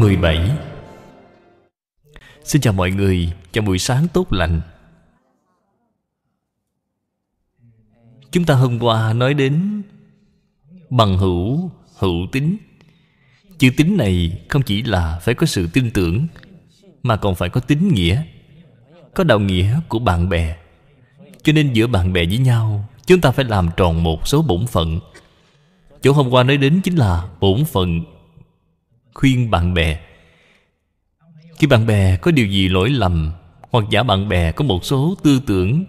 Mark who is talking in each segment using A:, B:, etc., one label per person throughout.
A: 17 Xin chào mọi người, chào buổi sáng tốt lành Chúng ta hôm qua nói đến bằng hữu, hữu tín Chữ tín này không chỉ là phải có sự tin tưởng Mà còn phải có tín nghĩa Có đạo nghĩa của bạn bè Cho nên giữa bạn bè với nhau Chúng ta phải làm tròn một số bổn phận Chỗ hôm qua nói đến chính là bổn phận khuyên bạn bè khi bạn bè có điều gì lỗi lầm hoặc giả bạn bè có một số tư tưởng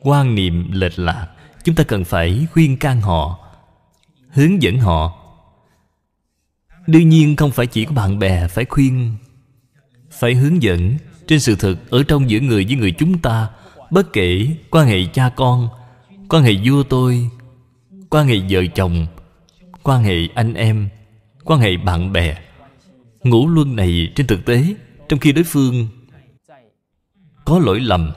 A: quan niệm lệch lạc chúng ta cần phải khuyên can họ hướng dẫn họ đương nhiên không phải chỉ có bạn bè phải khuyên phải hướng dẫn trên sự thực ở trong giữa người với người chúng ta bất kể quan hệ cha con quan hệ vua tôi quan hệ vợ chồng quan hệ anh em quan hệ bạn bè ngũ luân này trên thực tế trong khi đối phương có lỗi lầm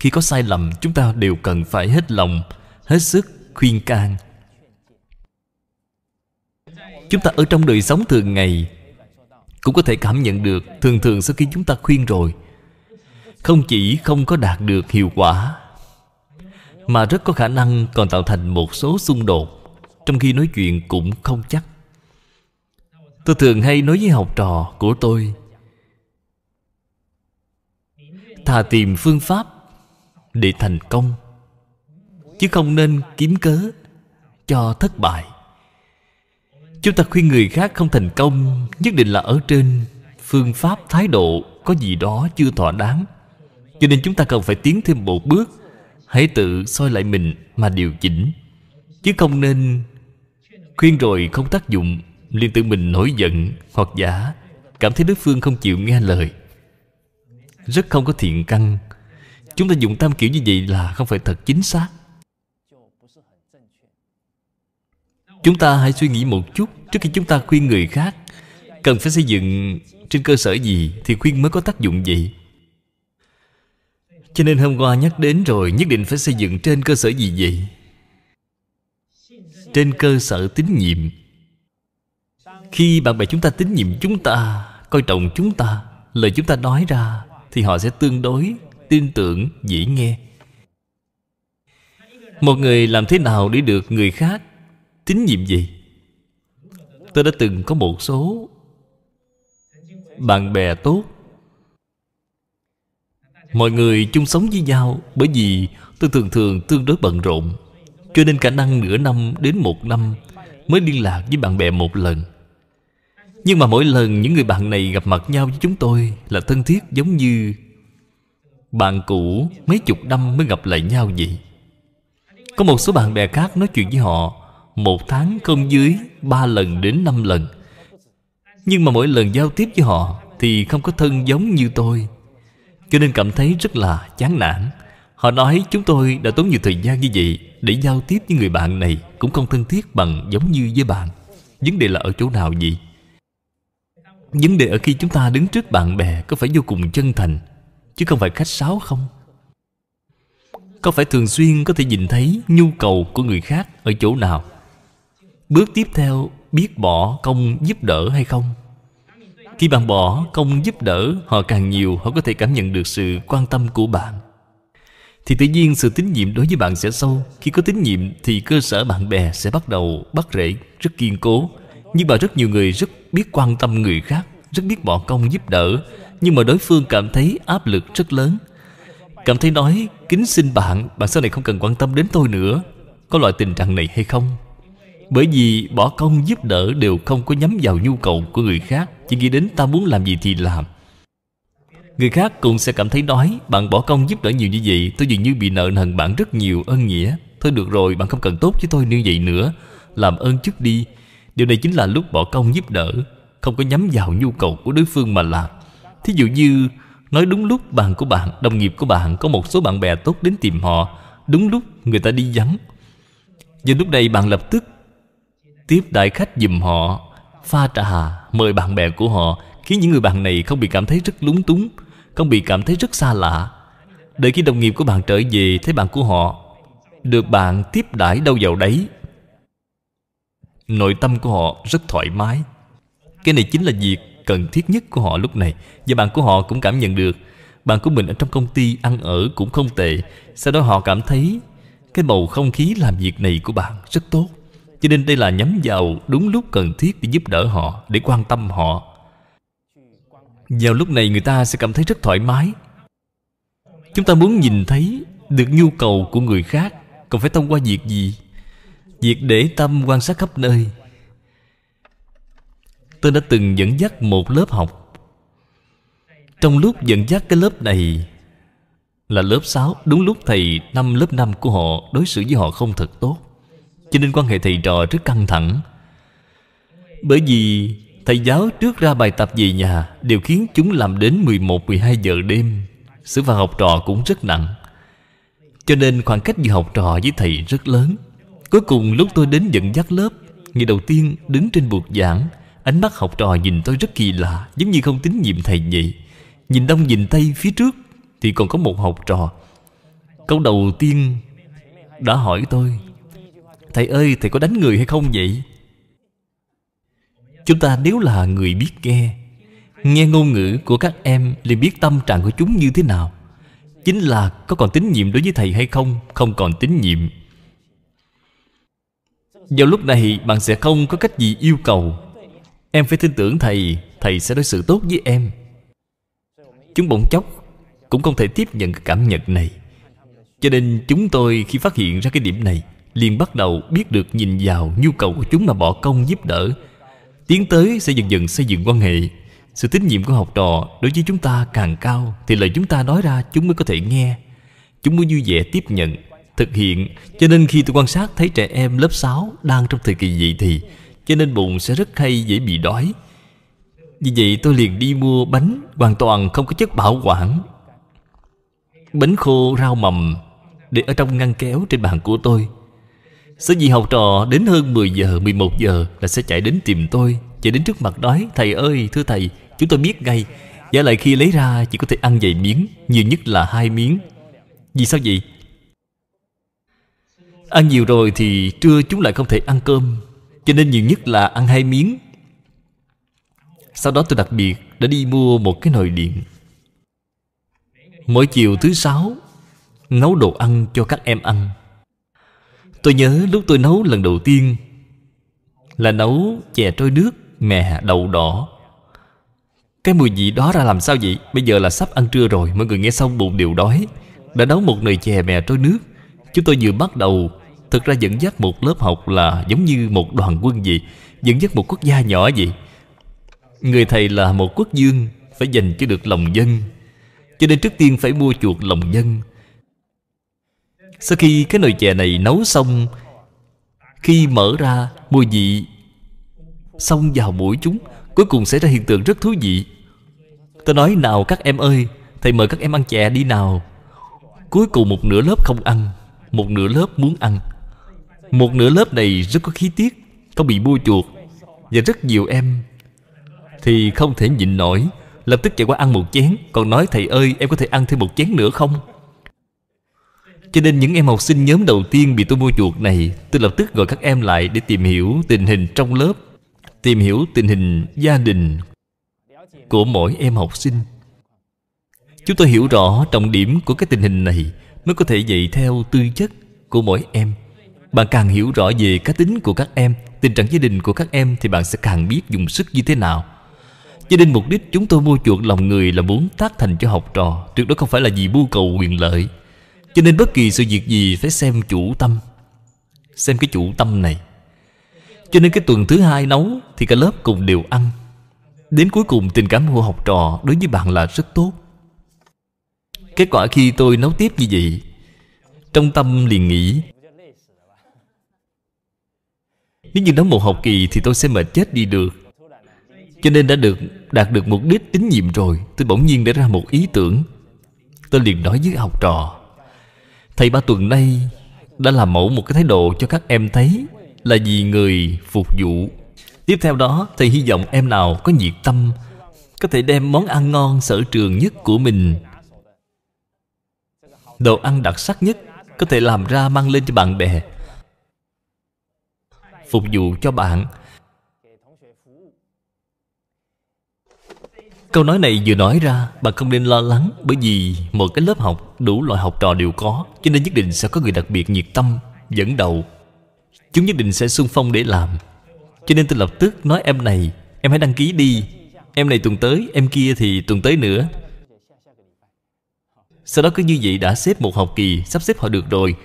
A: khi có sai lầm chúng ta đều cần phải hết lòng hết sức khuyên can chúng ta ở trong đời sống thường ngày cũng có thể cảm nhận được thường thường sau khi chúng ta khuyên rồi không chỉ không có đạt được hiệu quả mà rất có khả năng còn tạo thành một số xung đột trong khi nói chuyện cũng không chắc tôi thường hay nói với học trò của tôi thà tìm phương pháp để thành công chứ không nên kiếm cớ cho thất bại chúng ta khuyên người khác không thành công nhất định là ở trên phương pháp thái độ có gì đó chưa thỏa đáng cho nên chúng ta cần phải tiến thêm một bước hãy tự soi lại mình mà điều chỉnh chứ không nên khuyên rồi không tác dụng liên tự mình nổi giận hoặc giả cảm thấy đối phương không chịu nghe lời rất không có thiện căn chúng ta dùng tam kiểu như vậy là không phải thật chính xác chúng ta hãy suy nghĩ một chút trước khi chúng ta khuyên người khác cần phải xây dựng trên cơ sở gì thì khuyên mới có tác dụng vậy cho nên hôm qua nhắc đến rồi nhất định phải xây dựng trên cơ sở gì vậy trên cơ sở tín nhiệm khi bạn bè chúng ta tín nhiệm chúng ta Coi trọng chúng ta Lời chúng ta nói ra Thì họ sẽ tương đối Tin tưởng dễ nghe Một người làm thế nào để được người khác Tín nhiệm gì Tôi đã từng có một số Bạn bè tốt Mọi người chung sống với nhau Bởi vì tôi thường thường tương đối bận rộn Cho nên khả năng nửa năm đến một năm Mới liên lạc với bạn bè một lần nhưng mà mỗi lần những người bạn này gặp mặt nhau với chúng tôi Là thân thiết giống như Bạn cũ mấy chục năm mới gặp lại nhau vậy Có một số bạn bè khác nói chuyện với họ Một tháng không dưới Ba lần đến năm lần Nhưng mà mỗi lần giao tiếp với họ Thì không có thân giống như tôi Cho nên cảm thấy rất là chán nản Họ nói chúng tôi đã tốn nhiều thời gian như vậy Để giao tiếp với người bạn này Cũng không thân thiết bằng giống như với bạn Vấn đề là ở chỗ nào vậy Vấn đề ở khi chúng ta đứng trước bạn bè Có phải vô cùng chân thành Chứ không phải khách sáo không Có phải thường xuyên có thể nhìn thấy Nhu cầu của người khác ở chỗ nào Bước tiếp theo Biết bỏ công giúp đỡ hay không Khi bạn bỏ công giúp đỡ Họ càng nhiều Họ có thể cảm nhận được sự quan tâm của bạn thì tự nhiên sự tín nhiệm đối với bạn sẽ sâu khi có tín nhiệm thì cơ sở bạn bè sẽ bắt đầu bắt rễ rất kiên cố nhưng mà rất nhiều người rất biết quan tâm người khác Rất biết bỏ công giúp đỡ Nhưng mà đối phương cảm thấy áp lực rất lớn Cảm thấy nói Kính xin bạn Bạn sau này không cần quan tâm đến tôi nữa Có loại tình trạng này hay không Bởi vì bỏ công giúp đỡ Đều không có nhắm vào nhu cầu của người khác Chỉ nghĩ đến ta muốn làm gì thì làm Người khác cũng sẽ cảm thấy nói Bạn bỏ công giúp đỡ nhiều như vậy Tôi dường như bị nợ nần bạn rất nhiều ơn nghĩa Thôi được rồi bạn không cần tốt với tôi như vậy nữa Làm ơn chút đi Điều này chính là lúc bỏ công giúp đỡ Không có nhắm vào nhu cầu của đối phương mà làm Thí dụ như Nói đúng lúc bạn của bạn, đồng nghiệp của bạn Có một số bạn bè tốt đến tìm họ Đúng lúc người ta đi vắng Giờ lúc này bạn lập tức Tiếp đại khách giùm họ Pha trà, mời bạn bè của họ Khiến những người bạn này không bị cảm thấy rất lúng túng Không bị cảm thấy rất xa lạ Đợi khi đồng nghiệp của bạn trở về Thấy bạn của họ Được bạn tiếp đãi đâu vào đấy nội tâm của họ rất thoải mái cái này chính là việc cần thiết nhất của họ lúc này và bạn của họ cũng cảm nhận được bạn của mình ở trong công ty ăn ở cũng không tệ sau đó họ cảm thấy cái bầu không khí làm việc này của bạn rất tốt cho nên đây là nhắm vào đúng lúc cần thiết để giúp đỡ họ để quan tâm họ vào lúc này người ta sẽ cảm thấy rất thoải mái chúng ta muốn nhìn thấy được nhu cầu của người khác còn phải thông qua việc gì việc để tâm quan sát khắp nơi tôi đã từng dẫn dắt một lớp học trong lúc dẫn dắt cái lớp này là lớp 6 đúng lúc thầy năm lớp 5 của họ đối xử với họ không thật tốt cho nên quan hệ thầy trò rất căng thẳng bởi vì thầy giáo trước ra bài tập về nhà đều khiến chúng làm đến 11 12 giờ đêm sự phạt học trò cũng rất nặng cho nên khoảng cách giữa học trò với thầy rất lớn Cuối cùng lúc tôi đến dẫn dắt lớp Ngày đầu tiên đứng trên buộc giảng Ánh mắt học trò nhìn tôi rất kỳ lạ Giống như không tín nhiệm thầy vậy Nhìn đông nhìn tây phía trước Thì còn có một học trò Câu đầu tiên đã hỏi tôi Thầy ơi thầy có đánh người hay không vậy Chúng ta nếu là người biết nghe Nghe ngôn ngữ của các em liền biết tâm trạng của chúng như thế nào Chính là có còn tín nhiệm đối với thầy hay không Không còn tín nhiệm vào lúc này bạn sẽ không có cách gì yêu cầu Em phải tin tưởng thầy Thầy sẽ đối xử tốt với em Chúng bỗng chốc Cũng không thể tiếp nhận cảm nhận này Cho nên chúng tôi khi phát hiện ra cái điểm này liền bắt đầu biết được nhìn vào nhu cầu của chúng mà bỏ công giúp đỡ Tiến tới sẽ dần dần xây dựng quan hệ Sự tín nhiệm của học trò đối với chúng ta càng cao Thì lời chúng ta nói ra chúng mới có thể nghe Chúng mới vui vẻ tiếp nhận thực hiện Cho nên khi tôi quan sát thấy trẻ em lớp 6 Đang trong thời kỳ dậy thì Cho nên bụng sẽ rất hay dễ bị đói Vì vậy tôi liền đi mua bánh Hoàn toàn không có chất bảo quản Bánh khô rau mầm Để ở trong ngăn kéo trên bàn của tôi Sở dĩ học trò đến hơn 10 giờ 11 giờ là sẽ chạy đến tìm tôi Chạy đến trước mặt đói Thầy ơi thưa thầy chúng tôi biết ngay Giả lại khi lấy ra chỉ có thể ăn vài miếng Nhiều nhất là hai miếng Vì sao vậy Ăn à, nhiều rồi thì trưa chúng lại không thể ăn cơm Cho nên nhiều nhất là ăn hai miếng Sau đó tôi đặc biệt đã đi mua một cái nồi điện Mỗi chiều thứ sáu Nấu đồ ăn cho các em ăn Tôi nhớ lúc tôi nấu lần đầu tiên Là nấu chè trôi nước Mè đậu đỏ Cái mùi vị đó ra làm sao vậy Bây giờ là sắp ăn trưa rồi Mọi người nghe xong bụng đều đói Đã nấu một nồi chè mè trôi nước Chúng tôi vừa bắt đầu Thực ra dẫn dắt một lớp học là giống như một đoàn quân gì Dẫn dắt một quốc gia nhỏ gì Người thầy là một quốc dương Phải dành cho được lòng dân Cho nên trước tiên phải mua chuộc lòng dân Sau khi cái nồi chè này nấu xong Khi mở ra mùi vị Xong vào mũi chúng Cuối cùng sẽ ra hiện tượng rất thú vị Tôi nói nào các em ơi Thầy mời các em ăn chè đi nào Cuối cùng một nửa lớp không ăn Một nửa lớp muốn ăn một nửa lớp này rất có khí tiết Không bị mua chuột Và rất nhiều em Thì không thể nhịn nổi Lập tức chạy qua ăn một chén Còn nói thầy ơi em có thể ăn thêm một chén nữa không Cho nên những em học sinh nhóm đầu tiên bị tôi mua chuột này Tôi lập tức gọi các em lại để tìm hiểu tình hình trong lớp Tìm hiểu tình hình gia đình Của mỗi em học sinh Chúng tôi hiểu rõ trọng điểm của cái tình hình này Mới có thể dạy theo tư chất của mỗi em bạn càng hiểu rõ về cá tính của các em Tình trạng gia đình của các em Thì bạn sẽ càng biết dùng sức như thế nào Cho nên mục đích chúng tôi mua chuộc lòng người Là muốn tác thành cho học trò Tuyệt đối không phải là vì mưu cầu quyền lợi Cho nên bất kỳ sự việc gì Phải xem chủ tâm Xem cái chủ tâm này Cho nên cái tuần thứ hai nấu Thì cả lớp cùng đều ăn Đến cuối cùng tình cảm của học trò Đối với bạn là rất tốt Kết quả khi tôi nấu tiếp như vậy Trong tâm liền nghĩ nếu như nói một học kỳ thì tôi sẽ mệt chết đi được Cho nên đã được đạt được mục đích tín nhiệm rồi Tôi bỗng nhiên để ra một ý tưởng Tôi liền nói với học trò Thầy ba tuần nay đã làm mẫu một cái thái độ cho các em thấy Là vì người phục vụ Tiếp theo đó thầy hy vọng em nào có nhiệt tâm Có thể đem món ăn ngon sở trường nhất của mình Đồ ăn đặc sắc nhất Có thể làm ra mang lên cho bạn bè phục vụ cho bạn Câu nói này vừa nói ra Bạn không nên lo lắng Bởi vì một cái lớp học đủ loại học trò đều có Cho nên nhất định sẽ có người đặc biệt nhiệt tâm Dẫn đầu Chúng nhất định sẽ xung phong để làm Cho nên tôi lập tức nói em này Em hãy đăng ký đi Em này tuần tới Em kia thì tuần tới nữa Sau đó cứ như vậy đã xếp một học kỳ Sắp xếp họ được rồi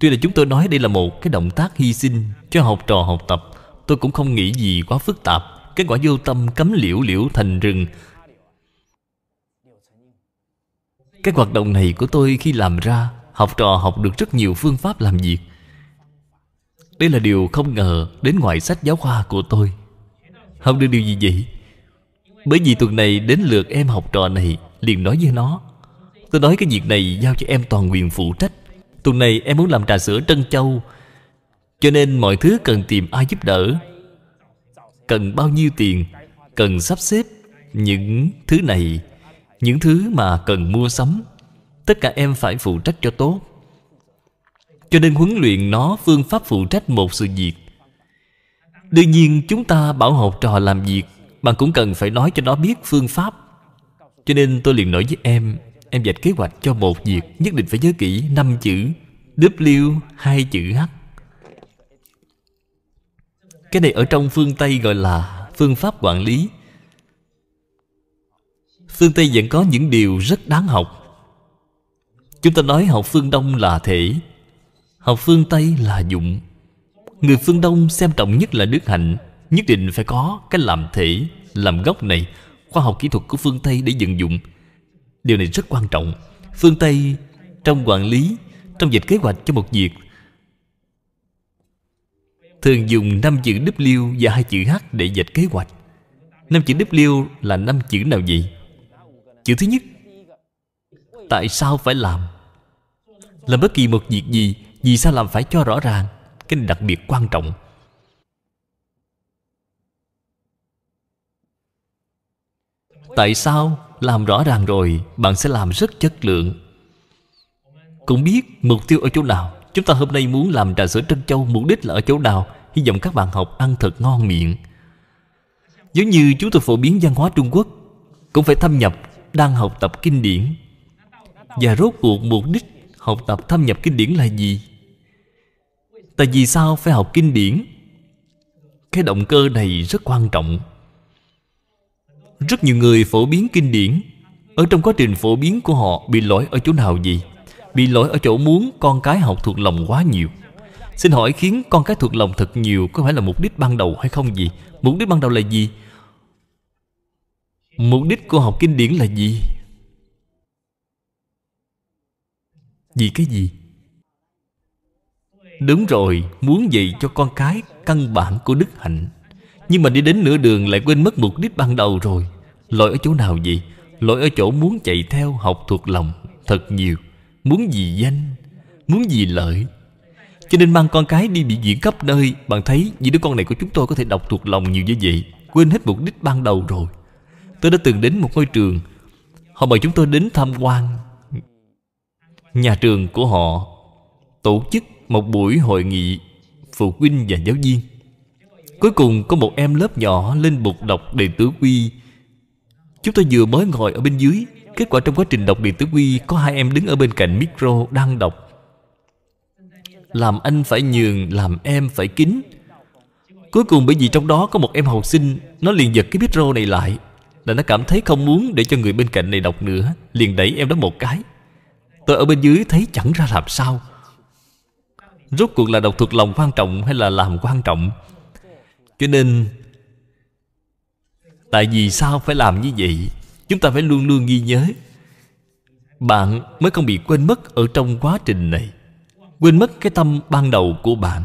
A: Tuy là chúng tôi nói đây là một cái động tác hy sinh cho học trò học tập Tôi cũng không nghĩ gì quá phức tạp Kết quả vô tâm cấm liễu liễu thành rừng Cái hoạt động này của tôi khi làm ra Học trò học được rất nhiều phương pháp làm việc Đây là điều không ngờ đến ngoài sách giáo khoa của tôi Học được điều gì vậy? Bởi vì tuần này đến lượt em học trò này Liền nói với nó Tôi nói cái việc này giao cho em toàn quyền phụ trách Tuần này em muốn làm trà sữa trân châu Cho nên mọi thứ cần tìm ai giúp đỡ Cần bao nhiêu tiền Cần sắp xếp Những thứ này Những thứ mà cần mua sắm Tất cả em phải phụ trách cho tốt Cho nên huấn luyện nó phương pháp phụ trách một sự việc Đương nhiên chúng ta bảo học trò làm việc Bạn cũng cần phải nói cho nó biết phương pháp Cho nên tôi liền nói với em Em dạch kế hoạch cho một việc Nhất định phải nhớ kỹ năm chữ W hai chữ H Cái này ở trong phương Tây gọi là phương pháp quản lý Phương Tây vẫn có những điều rất đáng học Chúng ta nói học phương Đông là thể Học phương Tây là dụng Người phương Đông xem trọng nhất là đức hạnh Nhất định phải có cái làm thể Làm gốc này Khoa học kỹ thuật của phương Tây để vận dụng Điều này rất quan trọng Phương Tây trong quản lý Trong dịch kế hoạch cho một việc Thường dùng năm chữ W và hai chữ H để dịch kế hoạch năm chữ W là năm chữ nào vậy? Chữ thứ nhất Tại sao phải làm? Làm bất kỳ một việc gì Vì sao làm phải cho rõ ràng Cái này đặc biệt quan trọng Tại sao làm rõ ràng rồi bạn sẽ làm rất chất lượng cũng biết mục tiêu ở chỗ nào chúng ta hôm nay muốn làm trà sữa trân châu mục đích là ở chỗ nào hy vọng các bạn học ăn thật ngon miệng giống như chúng tôi phổ biến văn hóa trung quốc cũng phải thâm nhập đang học tập kinh điển và rốt cuộc mục đích học tập thâm nhập kinh điển là gì tại vì sao phải học kinh điển cái động cơ này rất quan trọng rất nhiều người phổ biến kinh điển Ở trong quá trình phổ biến của họ Bị lỗi ở chỗ nào gì Bị lỗi ở chỗ muốn con cái học thuộc lòng quá nhiều Xin hỏi khiến con cái thuộc lòng thật nhiều Có phải là mục đích ban đầu hay không gì Mục đích ban đầu là gì Mục đích của học kinh điển là gì Vì cái gì Đúng rồi Muốn dạy cho con cái Căn bản của đức hạnh nhưng mà đi đến nửa đường lại quên mất mục đích ban đầu rồi Lỗi ở chỗ nào vậy? Lỗi ở chỗ muốn chạy theo học thuộc lòng Thật nhiều Muốn gì danh Muốn gì lợi Cho nên mang con cái đi bị diễn khắp nơi Bạn thấy vì đứa con này của chúng tôi có thể đọc thuộc lòng nhiều như vậy Quên hết mục đích ban đầu rồi Tôi đã từng đến một ngôi trường Họ mời chúng tôi đến tham quan Nhà trường của họ Tổ chức một buổi hội nghị Phụ huynh và giáo viên Cuối cùng có một em lớp nhỏ lên bục đọc đề tứ Quy Chúng tôi vừa mới ngồi ở bên dưới Kết quả trong quá trình đọc đề tứ Quy Có hai em đứng ở bên cạnh micro đang đọc Làm anh phải nhường, làm em phải kính Cuối cùng bởi vì trong đó có một em học sinh Nó liền giật cái micro này lại Là nó cảm thấy không muốn để cho người bên cạnh này đọc nữa Liền đẩy em đó một cái Tôi ở bên dưới thấy chẳng ra làm sao Rốt cuộc là đọc thuộc lòng quan trọng hay là làm quan trọng cho nên tại vì sao phải làm như vậy chúng ta phải luôn luôn ghi nhớ bạn mới không bị quên mất ở trong quá trình này quên mất cái tâm ban đầu của bạn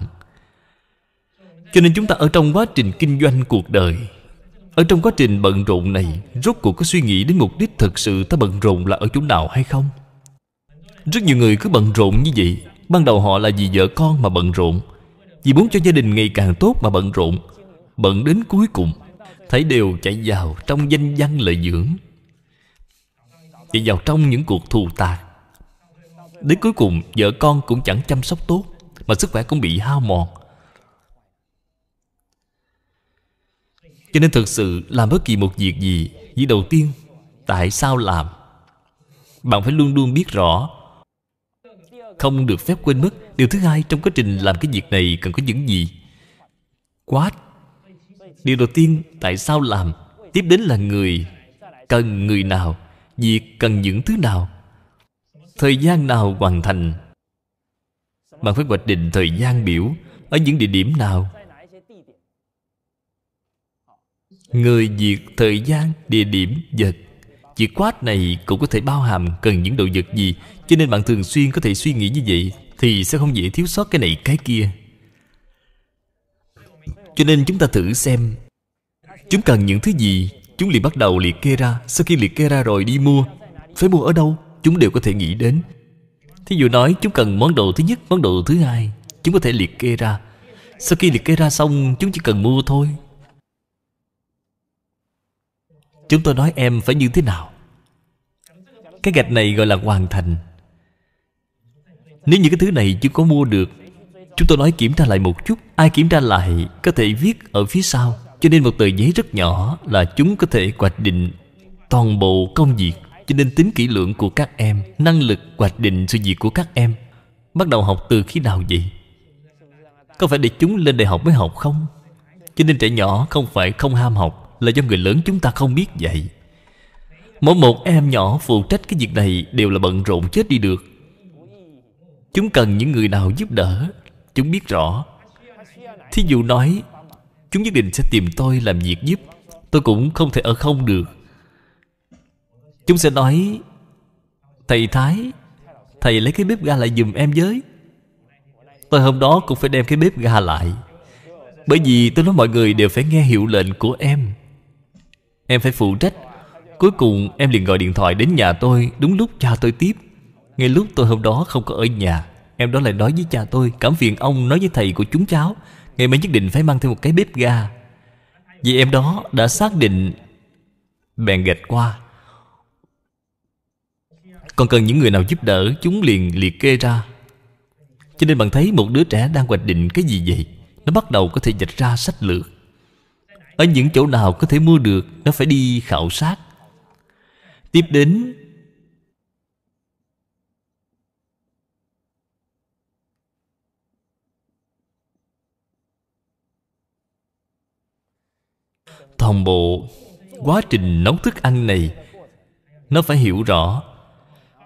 A: cho nên chúng ta ở trong quá trình kinh doanh cuộc đời ở trong quá trình bận rộn này rốt cuộc có suy nghĩ đến mục đích thực sự ta bận rộn là ở chỗ nào hay không rất nhiều người cứ bận rộn như vậy ban đầu họ là vì vợ con mà bận rộn vì muốn cho gia đình ngày càng tốt mà bận rộn bận đến cuối cùng thấy đều chạy vào trong danh văn lợi dưỡng chạy vào trong những cuộc thù tạc đến cuối cùng vợ con cũng chẳng chăm sóc tốt mà sức khỏe cũng bị hao mòn cho nên thực sự làm bất kỳ một việc gì việc đầu tiên tại sao làm bạn phải luôn luôn biết rõ không được phép quên mất điều thứ hai trong quá trình làm cái việc này cần có những gì quá Điều đầu tiên tại sao làm Tiếp đến là người Cần người nào Việc cần những thứ nào Thời gian nào hoàn thành Bạn phải hoạch định thời gian biểu Ở những địa điểm nào Người việc thời gian, địa điểm, vật Chữ quát này cũng có thể bao hàm cần những đồ vật gì Cho nên bạn thường xuyên có thể suy nghĩ như vậy Thì sẽ không dễ thiếu sót cái này cái kia cho nên chúng ta thử xem Chúng cần những thứ gì Chúng liền bắt đầu liệt kê ra Sau khi liệt kê ra rồi đi mua Phải mua ở đâu Chúng đều có thể nghĩ đến Thí dụ nói chúng cần món đồ thứ nhất Món đồ thứ hai Chúng có thể liệt kê ra Sau khi liệt kê ra xong Chúng chỉ cần mua thôi Chúng tôi nói em phải như thế nào Cái gạch này gọi là hoàn thành Nếu những cái thứ này chưa có mua được Chúng tôi nói kiểm tra lại một chút Ai kiểm tra lại có thể viết ở phía sau Cho nên một tờ giấy rất nhỏ Là chúng có thể hoạch định toàn bộ công việc Cho nên tính kỹ lưỡng của các em Năng lực hoạch định sự việc của các em Bắt đầu học từ khi nào vậy? Có phải để chúng lên đại học mới học không? Cho nên trẻ nhỏ không phải không ham học Là do người lớn chúng ta không biết vậy Mỗi một em nhỏ phụ trách cái việc này Đều là bận rộn chết đi được Chúng cần những người nào giúp đỡ Chúng biết rõ Thí dụ nói Chúng nhất định sẽ tìm tôi làm việc giúp Tôi cũng không thể ở không được Chúng sẽ nói Thầy Thái Thầy lấy cái bếp ga lại giùm em với Tôi hôm đó cũng phải đem cái bếp ga lại Bởi vì tôi nói mọi người đều phải nghe hiệu lệnh của em Em phải phụ trách Cuối cùng em liền gọi điện thoại đến nhà tôi Đúng lúc cha tôi tiếp Ngay lúc tôi hôm đó không có ở nhà Em đó lại nói với cha tôi Cảm phiền ông nói với thầy của chúng cháu Ngày mai nhất định phải mang thêm một cái bếp ga Vì em đó đã xác định Bèn gạch qua Còn cần những người nào giúp đỡ Chúng liền liệt kê ra Cho nên bạn thấy một đứa trẻ đang hoạch định cái gì vậy Nó bắt đầu có thể dịch ra sách lược Ở những chỗ nào có thể mua được Nó phải đi khảo sát Tiếp đến toàn bộ quá trình nấu thức ăn này nó phải hiểu rõ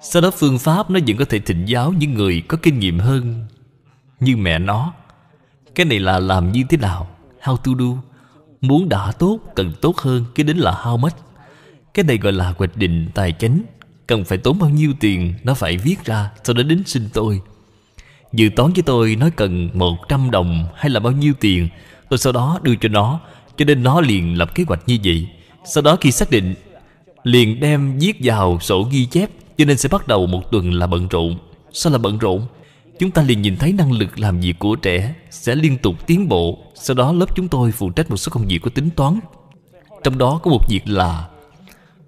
A: sau đó phương pháp nó vẫn có thể thịnh giáo những người có kinh nghiệm hơn như mẹ nó cái này là làm như thế nào how to do muốn đã tốt cần tốt hơn cái đến là how much cái này gọi là hoạch định tài chính cần phải tốn bao nhiêu tiền nó phải viết ra sau đó đến xin tôi dự toán với tôi nói cần 100 đồng hay là bao nhiêu tiền tôi sau đó đưa cho nó cho nên nó liền lập kế hoạch như vậy Sau đó khi xác định Liền đem viết vào sổ ghi chép Cho nên sẽ bắt đầu một tuần là bận rộn Sao là bận rộn? Chúng ta liền nhìn thấy năng lực làm việc của trẻ Sẽ liên tục tiến bộ Sau đó lớp chúng tôi phụ trách một số công việc có tính toán Trong đó có một việc là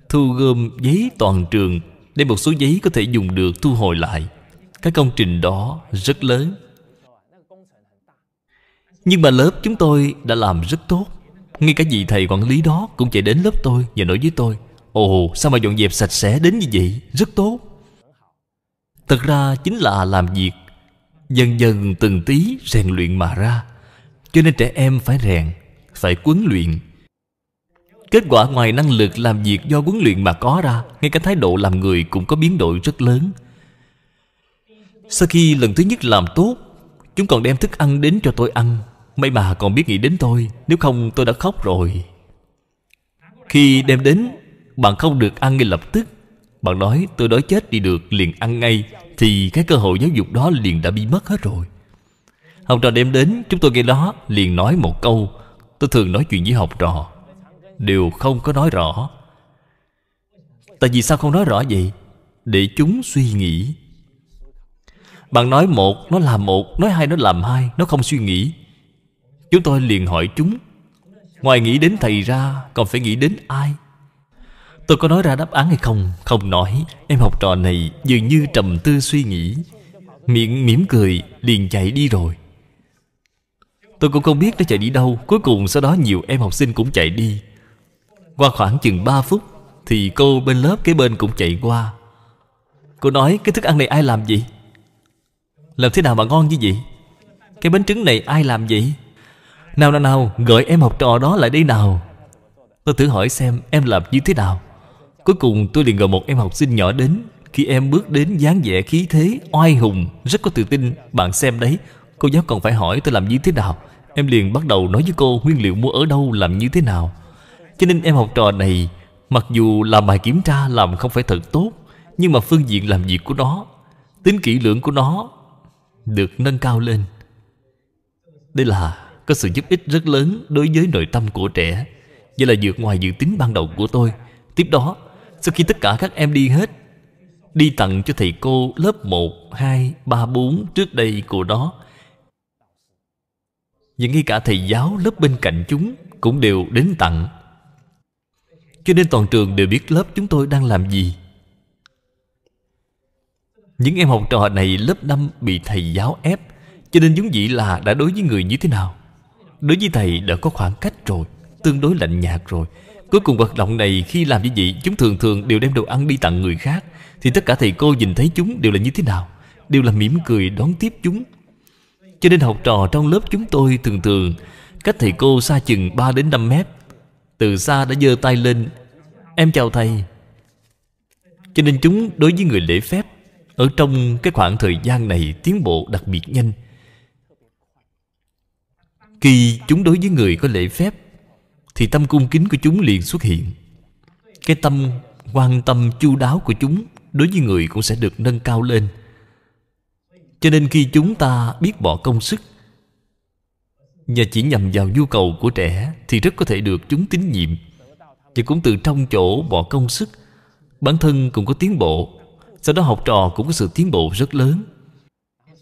A: Thu gom giấy toàn trường Để một số giấy có thể dùng được thu hồi lại Cái công trình đó rất lớn Nhưng mà lớp chúng tôi đã làm rất tốt ngay cả vị thầy quản lý đó cũng chạy đến lớp tôi Và nói với tôi Ồ sao mà dọn dẹp sạch sẽ đến như vậy Rất tốt Thật ra chính là làm việc Dần dần từng tí rèn luyện mà ra Cho nên trẻ em phải rèn Phải quấn luyện Kết quả ngoài năng lực làm việc do huấn luyện mà có ra Ngay cả thái độ làm người cũng có biến đổi rất lớn Sau khi lần thứ nhất làm tốt Chúng còn đem thức ăn đến cho tôi ăn May mà còn biết nghĩ đến tôi Nếu không tôi đã khóc rồi Khi đem đến Bạn không được ăn ngay lập tức Bạn nói tôi đói chết đi được liền ăn ngay Thì cái cơ hội giáo dục đó liền đã bị mất hết rồi Học trò đem đến Chúng tôi nghe đó liền nói một câu Tôi thường nói chuyện với học trò Đều không có nói rõ Tại vì sao không nói rõ vậy Để chúng suy nghĩ Bạn nói một, nó làm một Nói hai, nó làm hai Nó không suy nghĩ Chúng tôi liền hỏi chúng Ngoài nghĩ đến thầy ra Còn phải nghĩ đến ai Tôi có nói ra đáp án hay không Không nói Em học trò này dường như trầm tư suy nghĩ Miệng mỉm cười liền chạy đi rồi Tôi cũng không biết nó chạy đi đâu Cuối cùng sau đó nhiều em học sinh cũng chạy đi Qua khoảng chừng 3 phút Thì cô bên lớp kế bên cũng chạy qua Cô nói cái thức ăn này ai làm vậy Làm thế nào mà ngon như vậy Cái bánh trứng này ai làm vậy nào nào nào Gọi em học trò đó lại đây nào Tôi thử hỏi xem em làm như thế nào Cuối cùng tôi liền gọi một em học sinh nhỏ đến Khi em bước đến dáng vẻ khí thế Oai hùng Rất có tự tin Bạn xem đấy Cô giáo còn phải hỏi tôi làm như thế nào Em liền bắt đầu nói với cô nguyên liệu mua ở đâu làm như thế nào Cho nên em học trò này Mặc dù làm bài kiểm tra làm không phải thật tốt Nhưng mà phương diện làm việc của nó Tính kỹ lưỡng của nó Được nâng cao lên Đây là có sự giúp ích rất lớn đối với nội tâm của trẻ Vậy là vượt ngoài dự tính ban đầu của tôi Tiếp đó Sau khi tất cả các em đi hết Đi tặng cho thầy cô lớp 1, 2, 3, 4 trước đây của đó Và ngay cả thầy giáo lớp bên cạnh chúng Cũng đều đến tặng Cho nên toàn trường đều biết lớp chúng tôi đang làm gì Những em học trò này lớp 5 bị thầy giáo ép Cho nên chúng dĩ là đã đối với người như thế nào Đối với thầy đã có khoảng cách rồi Tương đối lạnh nhạt rồi Cuối cùng hoạt động này khi làm như vậy Chúng thường thường đều đem đồ ăn đi tặng người khác Thì tất cả thầy cô nhìn thấy chúng đều là như thế nào Đều là mỉm cười đón tiếp chúng Cho nên học trò trong lớp chúng tôi thường thường Cách thầy cô xa chừng 3 đến 5 mét Từ xa đã giơ tay lên Em chào thầy Cho nên chúng đối với người lễ phép Ở trong cái khoảng thời gian này tiến bộ đặc biệt nhanh khi chúng đối với người có lễ phép Thì tâm cung kính của chúng liền xuất hiện Cái tâm quan tâm chu đáo của chúng Đối với người cũng sẽ được nâng cao lên Cho nên khi chúng ta biết bỏ công sức Và chỉ nhằm vào nhu cầu của trẻ Thì rất có thể được chúng tín nhiệm Và cũng từ trong chỗ bỏ công sức Bản thân cũng có tiến bộ Sau đó học trò cũng có sự tiến bộ rất lớn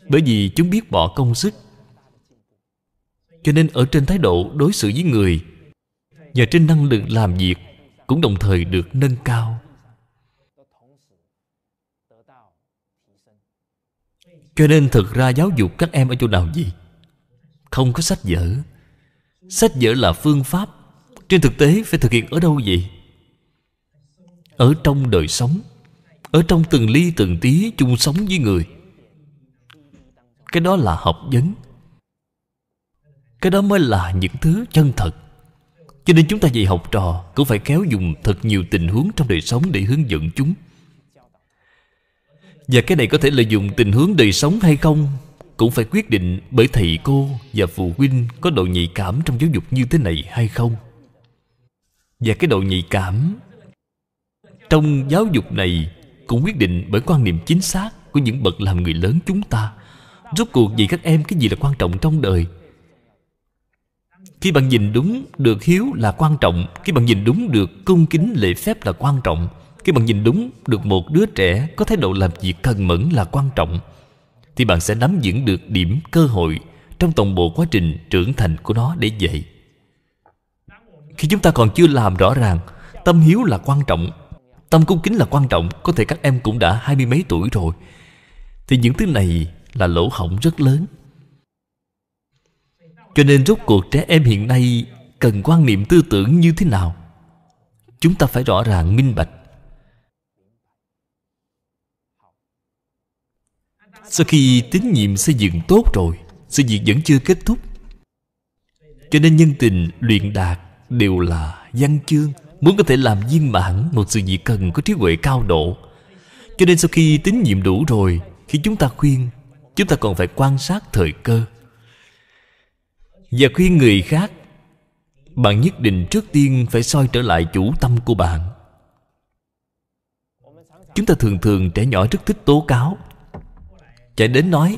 A: Bởi vì chúng biết bỏ công sức cho nên ở trên thái độ đối xử với người và trên năng lực làm việc cũng đồng thời được nâng cao cho nên thực ra giáo dục các em ở chỗ nào gì không có sách vở sách vở là phương pháp trên thực tế phải thực hiện ở đâu vậy ở trong đời sống ở trong từng ly từng tí chung sống với người cái đó là học vấn cái đó mới là những thứ chân thật Cho nên chúng ta dạy học trò Cũng phải kéo dùng thật nhiều tình huống trong đời sống để hướng dẫn chúng Và cái này có thể lợi dụng tình huống đời sống hay không Cũng phải quyết định bởi thầy cô và phụ huynh Có độ nhạy cảm trong giáo dục như thế này hay không Và cái độ nhạy cảm Trong giáo dục này Cũng quyết định bởi quan niệm chính xác Của những bậc làm người lớn chúng ta Rốt cuộc vì các em cái gì là quan trọng trong đời khi bạn nhìn đúng được hiếu là quan trọng Khi bạn nhìn đúng được cung kính lễ phép là quan trọng Khi bạn nhìn đúng được một đứa trẻ Có thái độ làm việc cần mẫn là quan trọng Thì bạn sẽ nắm vững được điểm cơ hội Trong toàn bộ quá trình trưởng thành của nó để dạy Khi chúng ta còn chưa làm rõ ràng Tâm hiếu là quan trọng Tâm cung kính là quan trọng Có thể các em cũng đã hai mươi mấy tuổi rồi Thì những thứ này là lỗ hổng rất lớn cho nên rốt cuộc trẻ em hiện nay cần quan niệm tư tưởng như thế nào? Chúng ta phải rõ ràng minh bạch. Sau khi tín nhiệm xây dựng tốt rồi, sự việc vẫn chưa kết thúc. Cho nên nhân tình luyện đạt đều là văn chương Muốn có thể làm viên mãn một sự việc cần có trí huệ cao độ Cho nên sau khi tín nhiệm đủ rồi Khi chúng ta khuyên Chúng ta còn phải quan sát thời cơ và khuyên người khác bạn nhất định trước tiên phải soi trở lại chủ tâm của bạn chúng ta thường thường trẻ nhỏ rất thích tố cáo chạy đến nói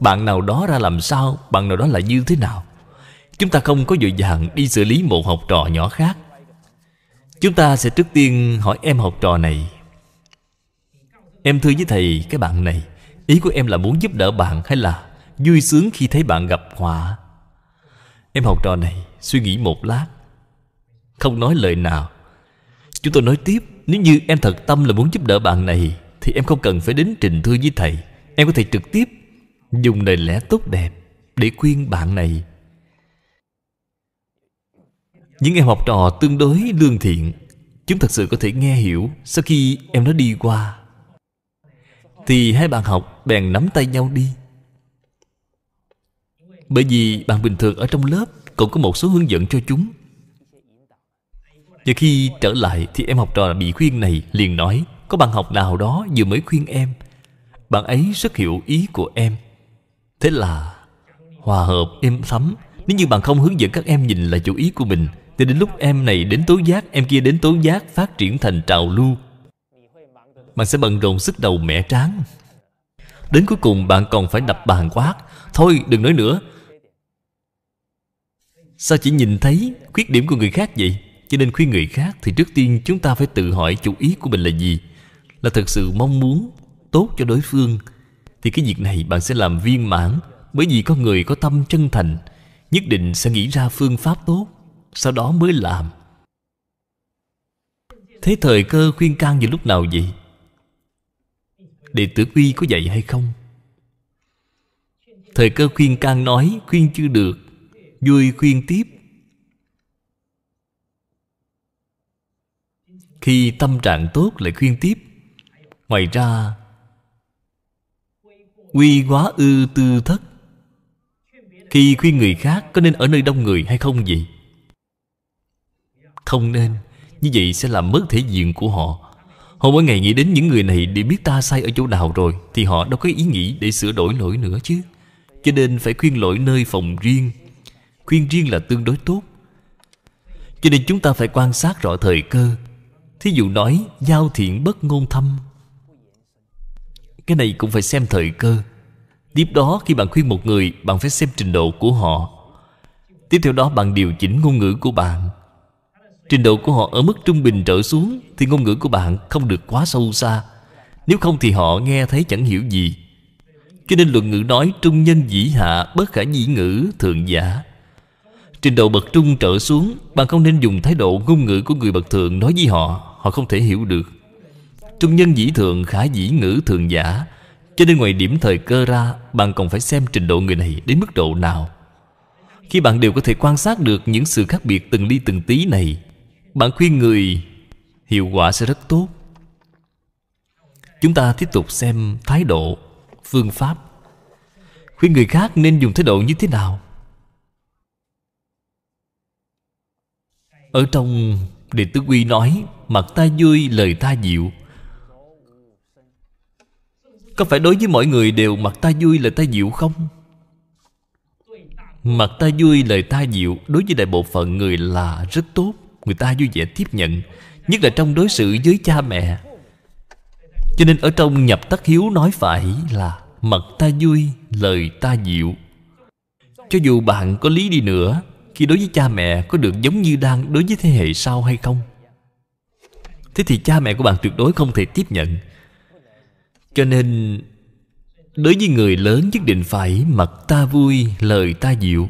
A: bạn nào đó ra làm sao bạn nào đó là như thế nào chúng ta không có dội vàng đi xử lý một học trò nhỏ khác chúng ta sẽ trước tiên hỏi em học trò này em thưa với thầy cái bạn này ý của em là muốn giúp đỡ bạn hay là vui sướng khi thấy bạn gặp họa Em học trò này suy nghĩ một lát Không nói lời nào Chúng tôi nói tiếp Nếu như em thật tâm là muốn giúp đỡ bạn này Thì em không cần phải đến trình thư với thầy Em có thể trực tiếp Dùng lời lẽ tốt đẹp Để khuyên bạn này Những em học trò tương đối lương thiện Chúng thật sự có thể nghe hiểu Sau khi em nó đi qua Thì hai bạn học bèn nắm tay nhau đi bởi vì bạn bình thường ở trong lớp Cũng có một số hướng dẫn cho chúng Và khi trở lại Thì em học trò bị khuyên này liền nói Có bạn học nào đó vừa mới khuyên em Bạn ấy rất hiểu ý của em Thế là Hòa hợp, êm thấm Nếu như bạn không hướng dẫn các em nhìn là chủ ý của mình Thì đến lúc em này đến tố giác Em kia đến tố giác phát triển thành trào lưu Bạn sẽ bận rộn sức đầu mẻ tráng Đến cuối cùng bạn còn phải đập bàn quát Thôi đừng nói nữa Sao chỉ nhìn thấy khuyết điểm của người khác vậy Cho nên khuyên người khác Thì trước tiên chúng ta phải tự hỏi chủ ý của mình là gì Là thật sự mong muốn Tốt cho đối phương Thì cái việc này bạn sẽ làm viên mãn Bởi vì có người có tâm chân thành Nhất định sẽ nghĩ ra phương pháp tốt Sau đó mới làm Thế thời cơ khuyên can vào lúc nào vậy? Đệ tử quy có dạy hay không? Thời cơ khuyên can nói Khuyên chưa được vui khuyên tiếp khi tâm trạng tốt lại khuyên tiếp ngoài ra quy quá ư tư thất khi khuyên người khác có nên ở nơi đông người hay không vậy không nên như vậy sẽ làm mất thể diện của họ họ mỗi ngày nghĩ đến những người này để biết ta sai ở chỗ nào rồi thì họ đâu có ý nghĩ để sửa đổi lỗi nữa chứ cho nên phải khuyên lỗi nơi phòng riêng khuyên riêng là tương đối tốt cho nên chúng ta phải quan sát rõ thời cơ thí dụ nói giao thiện bất ngôn thâm cái này cũng phải xem thời cơ tiếp đó khi bạn khuyên một người bạn phải xem trình độ của họ tiếp theo đó bạn điều chỉnh ngôn ngữ của bạn trình độ của họ ở mức trung bình trở xuống thì ngôn ngữ của bạn không được quá sâu xa nếu không thì họ nghe thấy chẳng hiểu gì cho nên luận ngữ nói trung nhân dĩ hạ bất khả nhĩ ngữ thượng giả Trình độ bậc trung trở xuống Bạn không nên dùng thái độ ngôn ngữ của người bậc thượng nói với họ Họ không thể hiểu được Trung nhân dĩ thượng khả dĩ ngữ thường giả Cho nên ngoài điểm thời cơ ra Bạn còn phải xem trình độ người này đến mức độ nào Khi bạn đều có thể quan sát được những sự khác biệt từng ly từng tí này Bạn khuyên người Hiệu quả sẽ rất tốt Chúng ta tiếp tục xem thái độ Phương pháp Khuyên người khác nên dùng thái độ như thế nào Ở trong Đệ Tứ Quy nói Mặt ta vui lời ta dịu Có phải đối với mọi người đều mặt ta vui lời ta dịu không? Mặt ta vui lời ta dịu Đối với đại bộ phận người là rất tốt Người ta vui vẻ tiếp nhận Nhất là trong đối xử với cha mẹ Cho nên ở trong nhập tắc hiếu nói phải là Mặt ta vui lời ta dịu Cho dù bạn có lý đi nữa khi đối với cha mẹ có được giống như đang đối với thế hệ sau hay không thế thì cha mẹ của bạn tuyệt đối không thể tiếp nhận cho nên đối với người lớn nhất định phải mặt ta vui lời ta dịu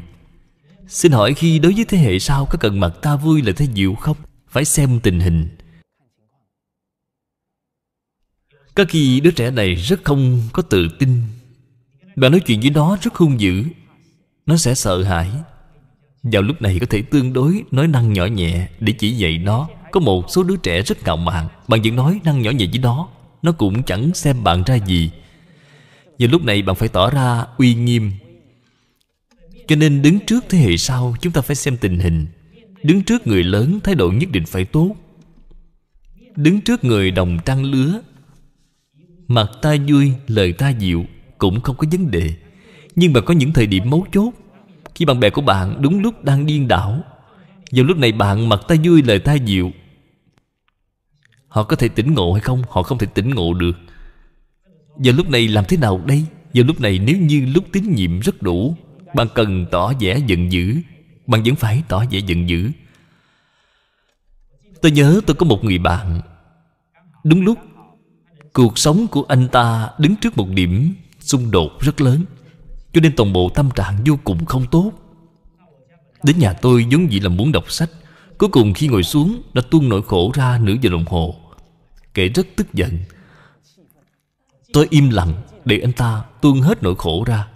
A: xin hỏi khi đối với thế hệ sau có cần mặt ta vui lời ta dịu không phải xem tình hình có khi đứa trẻ này rất không có tự tin bạn nói chuyện với nó rất hung dữ nó sẽ sợ hãi vào lúc này có thể tương đối nói năng nhỏ nhẹ để chỉ dạy nó Có một số đứa trẻ rất ngạo mạn Bạn vẫn nói năng nhỏ nhẹ với nó Nó cũng chẳng xem bạn ra gì Và lúc này bạn phải tỏ ra uy nghiêm Cho nên đứng trước thế hệ sau Chúng ta phải xem tình hình Đứng trước người lớn thái độ nhất định phải tốt Đứng trước người đồng trang lứa Mặt ta vui, lời ta dịu Cũng không có vấn đề Nhưng mà có những thời điểm mấu chốt khi bạn bè của bạn đúng lúc đang điên đảo Vào lúc này bạn mặt tay vui lời tai dịu Họ có thể tỉnh ngộ hay không? Họ không thể tỉnh ngộ được Giờ lúc này làm thế nào đây? Giờ lúc này nếu như lúc tín nhiệm rất đủ Bạn cần tỏ vẻ giận dữ Bạn vẫn phải tỏ vẻ giận dữ Tôi nhớ tôi có một người bạn Đúng lúc Cuộc sống của anh ta đứng trước một điểm xung đột rất lớn cho nên toàn bộ tâm trạng vô cùng không tốt Đến nhà tôi vốn dĩ là muốn đọc sách Cuối cùng khi ngồi xuống Đã tuôn nỗi khổ ra nửa giờ đồng hồ Kể rất tức giận Tôi im lặng Để anh ta tuôn hết nỗi khổ ra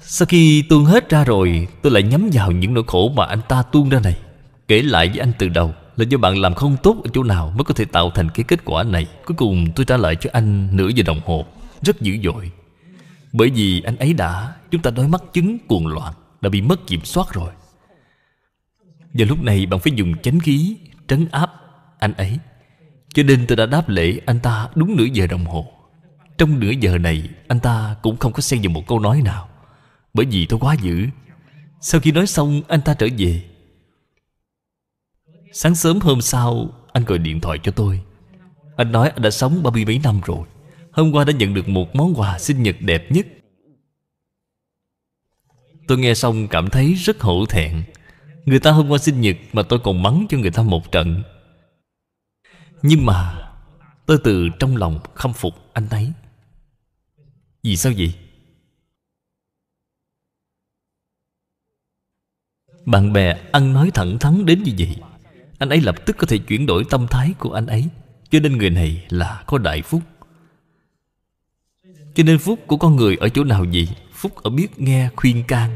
A: Sau khi tuôn hết ra rồi Tôi lại nhắm vào những nỗi khổ mà anh ta tuôn ra này Kể lại với anh từ đầu Là do bạn làm không tốt ở chỗ nào Mới có thể tạo thành cái kết quả này Cuối cùng tôi trả lại cho anh nửa giờ đồng hồ Rất dữ dội bởi vì anh ấy đã Chúng ta nói mắt chứng cuồng loạn Đã bị mất kiểm soát rồi Và lúc này bạn phải dùng chánh khí Trấn áp anh ấy Cho nên tôi đã đáp lễ anh ta đúng nửa giờ đồng hồ Trong nửa giờ này Anh ta cũng không có xen vào một câu nói nào Bởi vì tôi quá dữ Sau khi nói xong anh ta trở về Sáng sớm hôm sau Anh gọi điện thoại cho tôi Anh nói anh đã sống ba mươi mấy năm rồi Hôm qua đã nhận được một món quà sinh nhật đẹp nhất Tôi nghe xong cảm thấy rất hổ thẹn Người ta hôm qua sinh nhật mà tôi còn mắng cho người ta một trận Nhưng mà tôi từ trong lòng khâm phục anh ấy Vì sao vậy? Bạn bè ăn nói thẳng thắn đến như vậy Anh ấy lập tức có thể chuyển đổi tâm thái của anh ấy Cho nên người này là có đại phúc cho nên phúc của con người ở chỗ nào vậy Phúc ở biết nghe khuyên can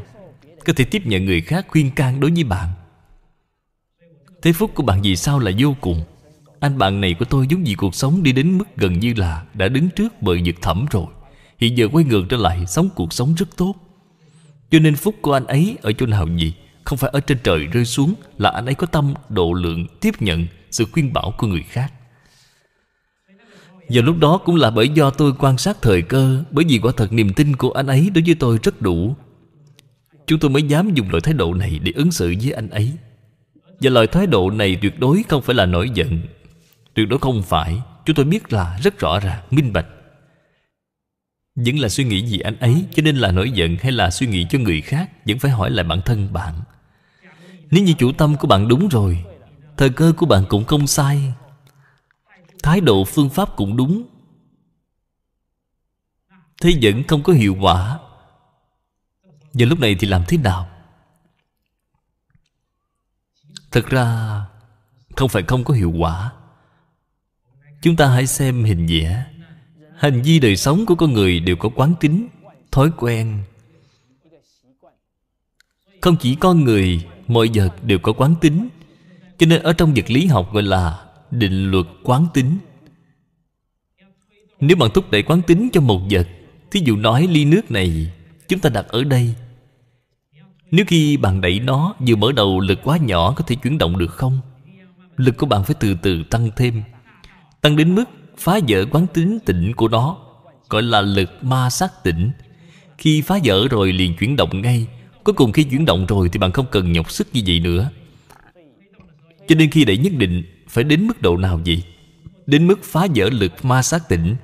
A: Có thể tiếp nhận người khác khuyên can đối với bạn Thế phúc của bạn vì sao là vô cùng Anh bạn này của tôi giống gì cuộc sống đi đến mức gần như là Đã đứng trước bờ vực thẩm rồi Hiện giờ quay ngược trở lại sống cuộc sống rất tốt Cho nên phúc của anh ấy ở chỗ nào gì Không phải ở trên trời rơi xuống Là anh ấy có tâm độ lượng tiếp nhận sự khuyên bảo của người khác và lúc đó cũng là bởi do tôi quan sát thời cơ Bởi vì quả thật niềm tin của anh ấy đối với tôi rất đủ Chúng tôi mới dám dùng loại thái độ này để ứng xử với anh ấy Và loại thái độ này tuyệt đối không phải là nổi giận Tuyệt đối không phải Chúng tôi biết là rất rõ ràng, minh bạch Vẫn là suy nghĩ gì anh ấy Cho nên là nổi giận hay là suy nghĩ cho người khác Vẫn phải hỏi lại bản thân bạn Nếu như chủ tâm của bạn đúng rồi Thời cơ của bạn cũng không sai thái độ phương pháp cũng đúng thế vẫn không có hiệu quả và lúc này thì làm thế nào thật ra không phải không có hiệu quả chúng ta hãy xem hình vẽ hành vi đời sống của con người đều có quán tính thói quen không chỉ con người mọi vật đều có quán tính cho nên ở trong vật lý học gọi là định luật quán tính nếu bạn thúc đẩy quán tính cho một vật thí dụ nói ly nước này chúng ta đặt ở đây nếu khi bạn đẩy nó vừa mở đầu lực quá nhỏ có thể chuyển động được không lực của bạn phải từ từ tăng thêm tăng đến mức phá vỡ quán tính tịnh của nó gọi là lực ma sát tịnh khi phá vỡ rồi liền chuyển động ngay cuối cùng khi chuyển động rồi thì bạn không cần nhọc sức như vậy nữa cho nên khi đẩy nhất định phải đến mức độ nào vậy đến mức phá vỡ lực ma sát tỉnh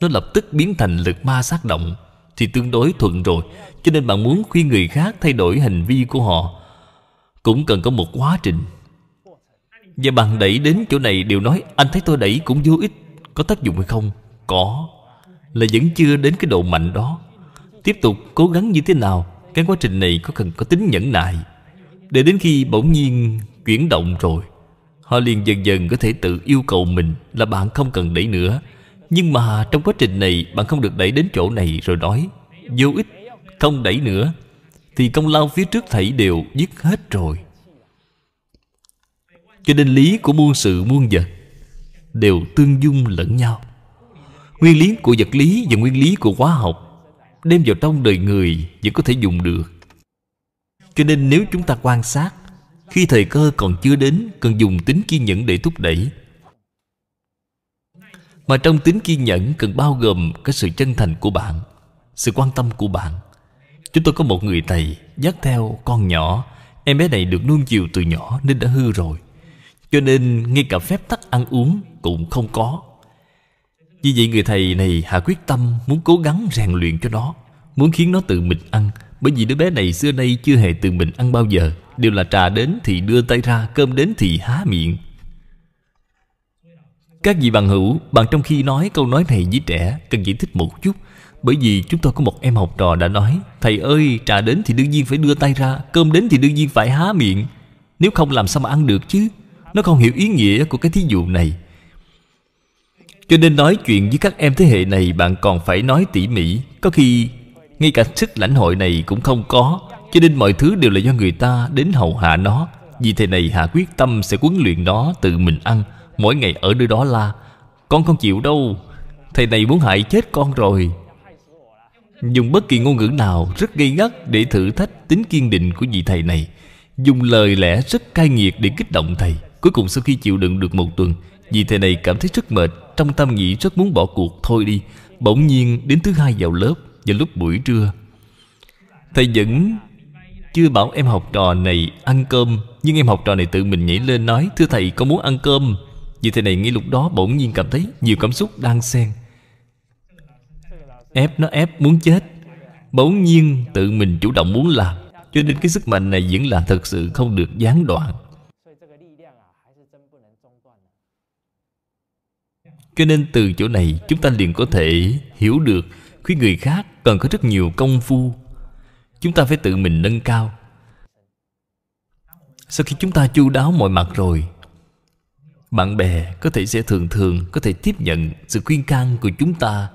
A: nó lập tức biến thành lực ma sát động thì tương đối thuận rồi cho nên bạn muốn khuyên người khác thay đổi hành vi của họ cũng cần có một quá trình và bạn đẩy đến chỗ này đều nói anh thấy tôi đẩy cũng vô ích có tác dụng hay không có là vẫn chưa đến cái độ mạnh đó tiếp tục cố gắng như thế nào cái quá trình này có cần có tính nhẫn nại để đến khi bỗng nhiên chuyển động rồi Họ liền dần dần có thể tự yêu cầu mình Là bạn không cần đẩy nữa Nhưng mà trong quá trình này Bạn không được đẩy đến chỗ này rồi nói Vô ích, không đẩy nữa Thì công lao phía trước thảy đều dứt hết rồi Cho nên lý của muôn sự muôn vật Đều tương dung lẫn nhau Nguyên lý của vật lý và nguyên lý của hóa học Đem vào trong đời người Vẫn có thể dùng được Cho nên nếu chúng ta quan sát khi thời cơ còn chưa đến Cần dùng tính kiên nhẫn để thúc đẩy Mà trong tính kiên nhẫn cần bao gồm Cái sự chân thành của bạn Sự quan tâm của bạn Chúng tôi có một người thầy Dắt theo con nhỏ Em bé này được nuông chiều từ nhỏ nên đã hư rồi Cho nên ngay cả phép tắc ăn uống cũng không có Vì vậy người thầy này hạ quyết tâm Muốn cố gắng rèn luyện cho nó Muốn khiến nó tự mình ăn Bởi vì đứa bé này xưa nay chưa hề tự mình ăn bao giờ Đều là trà đến thì đưa tay ra Cơm đến thì há miệng Các vị bằng hữu Bạn trong khi nói câu nói này với trẻ Cần giải thích một chút Bởi vì chúng tôi có một em học trò đã nói Thầy ơi trà đến thì đương nhiên phải đưa tay ra Cơm đến thì đương nhiên phải há miệng Nếu không làm sao mà ăn được chứ Nó không hiểu ý nghĩa của cái thí dụ này cho nên nói chuyện với các em thế hệ này Bạn còn phải nói tỉ mỉ Có khi ngay cả sức lãnh hội này cũng không có cho nên mọi thứ đều là do người ta đến hầu hạ nó Vì thế này Hạ quyết tâm sẽ huấn luyện nó tự mình ăn Mỗi ngày ở nơi đó la Con không chịu đâu Thầy này muốn hại chết con rồi Dùng bất kỳ ngôn ngữ nào rất gây gắt để thử thách tính kiên định của vị thầy này Dùng lời lẽ rất cay nghiệt để kích động thầy Cuối cùng sau khi chịu đựng được một tuần Vị thầy này cảm thấy rất mệt Trong tâm nghĩ rất muốn bỏ cuộc thôi đi Bỗng nhiên đến thứ hai vào lớp Vào lúc buổi trưa Thầy vẫn chưa bảo em học trò này ăn cơm Nhưng em học trò này tự mình nhảy lên nói Thưa thầy có muốn ăn cơm Vì thế này ngay lúc đó bỗng nhiên cảm thấy Nhiều cảm xúc đang xen Ép nó ép muốn chết Bỗng nhiên tự mình chủ động muốn làm Cho nên cái sức mạnh này vẫn là thật sự không được gián đoạn Cho nên từ chỗ này chúng ta liền có thể hiểu được Khuyết người khác cần có rất nhiều công phu chúng ta phải tự mình nâng cao sau khi chúng ta chu đáo mọi mặt rồi bạn bè có thể sẽ thường thường có thể tiếp nhận sự khuyên can của chúng ta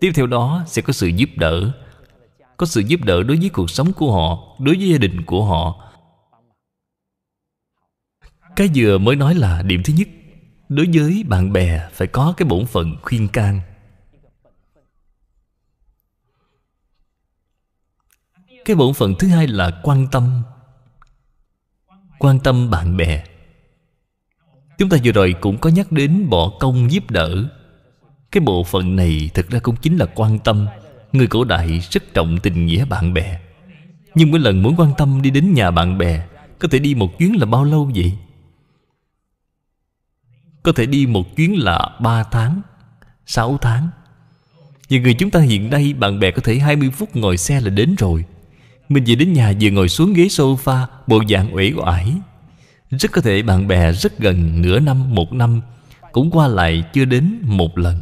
A: tiếp theo đó sẽ có sự giúp đỡ có sự giúp đỡ đối với cuộc sống của họ đối với gia đình của họ cái vừa mới nói là điểm thứ nhất đối với bạn bè phải có cái bổn phận khuyên can cái bổn phận thứ hai là quan tâm quan tâm bạn bè chúng ta vừa rồi cũng có nhắc đến bỏ công giúp đỡ cái bộ phận này thực ra cũng chính là quan tâm người cổ đại rất trọng tình nghĩa bạn bè nhưng mỗi lần muốn quan tâm đi đến nhà bạn bè có thể đi một chuyến là bao lâu vậy có thể đi một chuyến là 3 tháng 6 tháng Nhiều người chúng ta hiện nay Bạn bè có thể 20 phút ngồi xe là đến rồi mình về đến nhà vừa ngồi xuống ghế sofa Bộ dạng uể oải Rất có thể bạn bè rất gần nửa năm một năm Cũng qua lại chưa đến một lần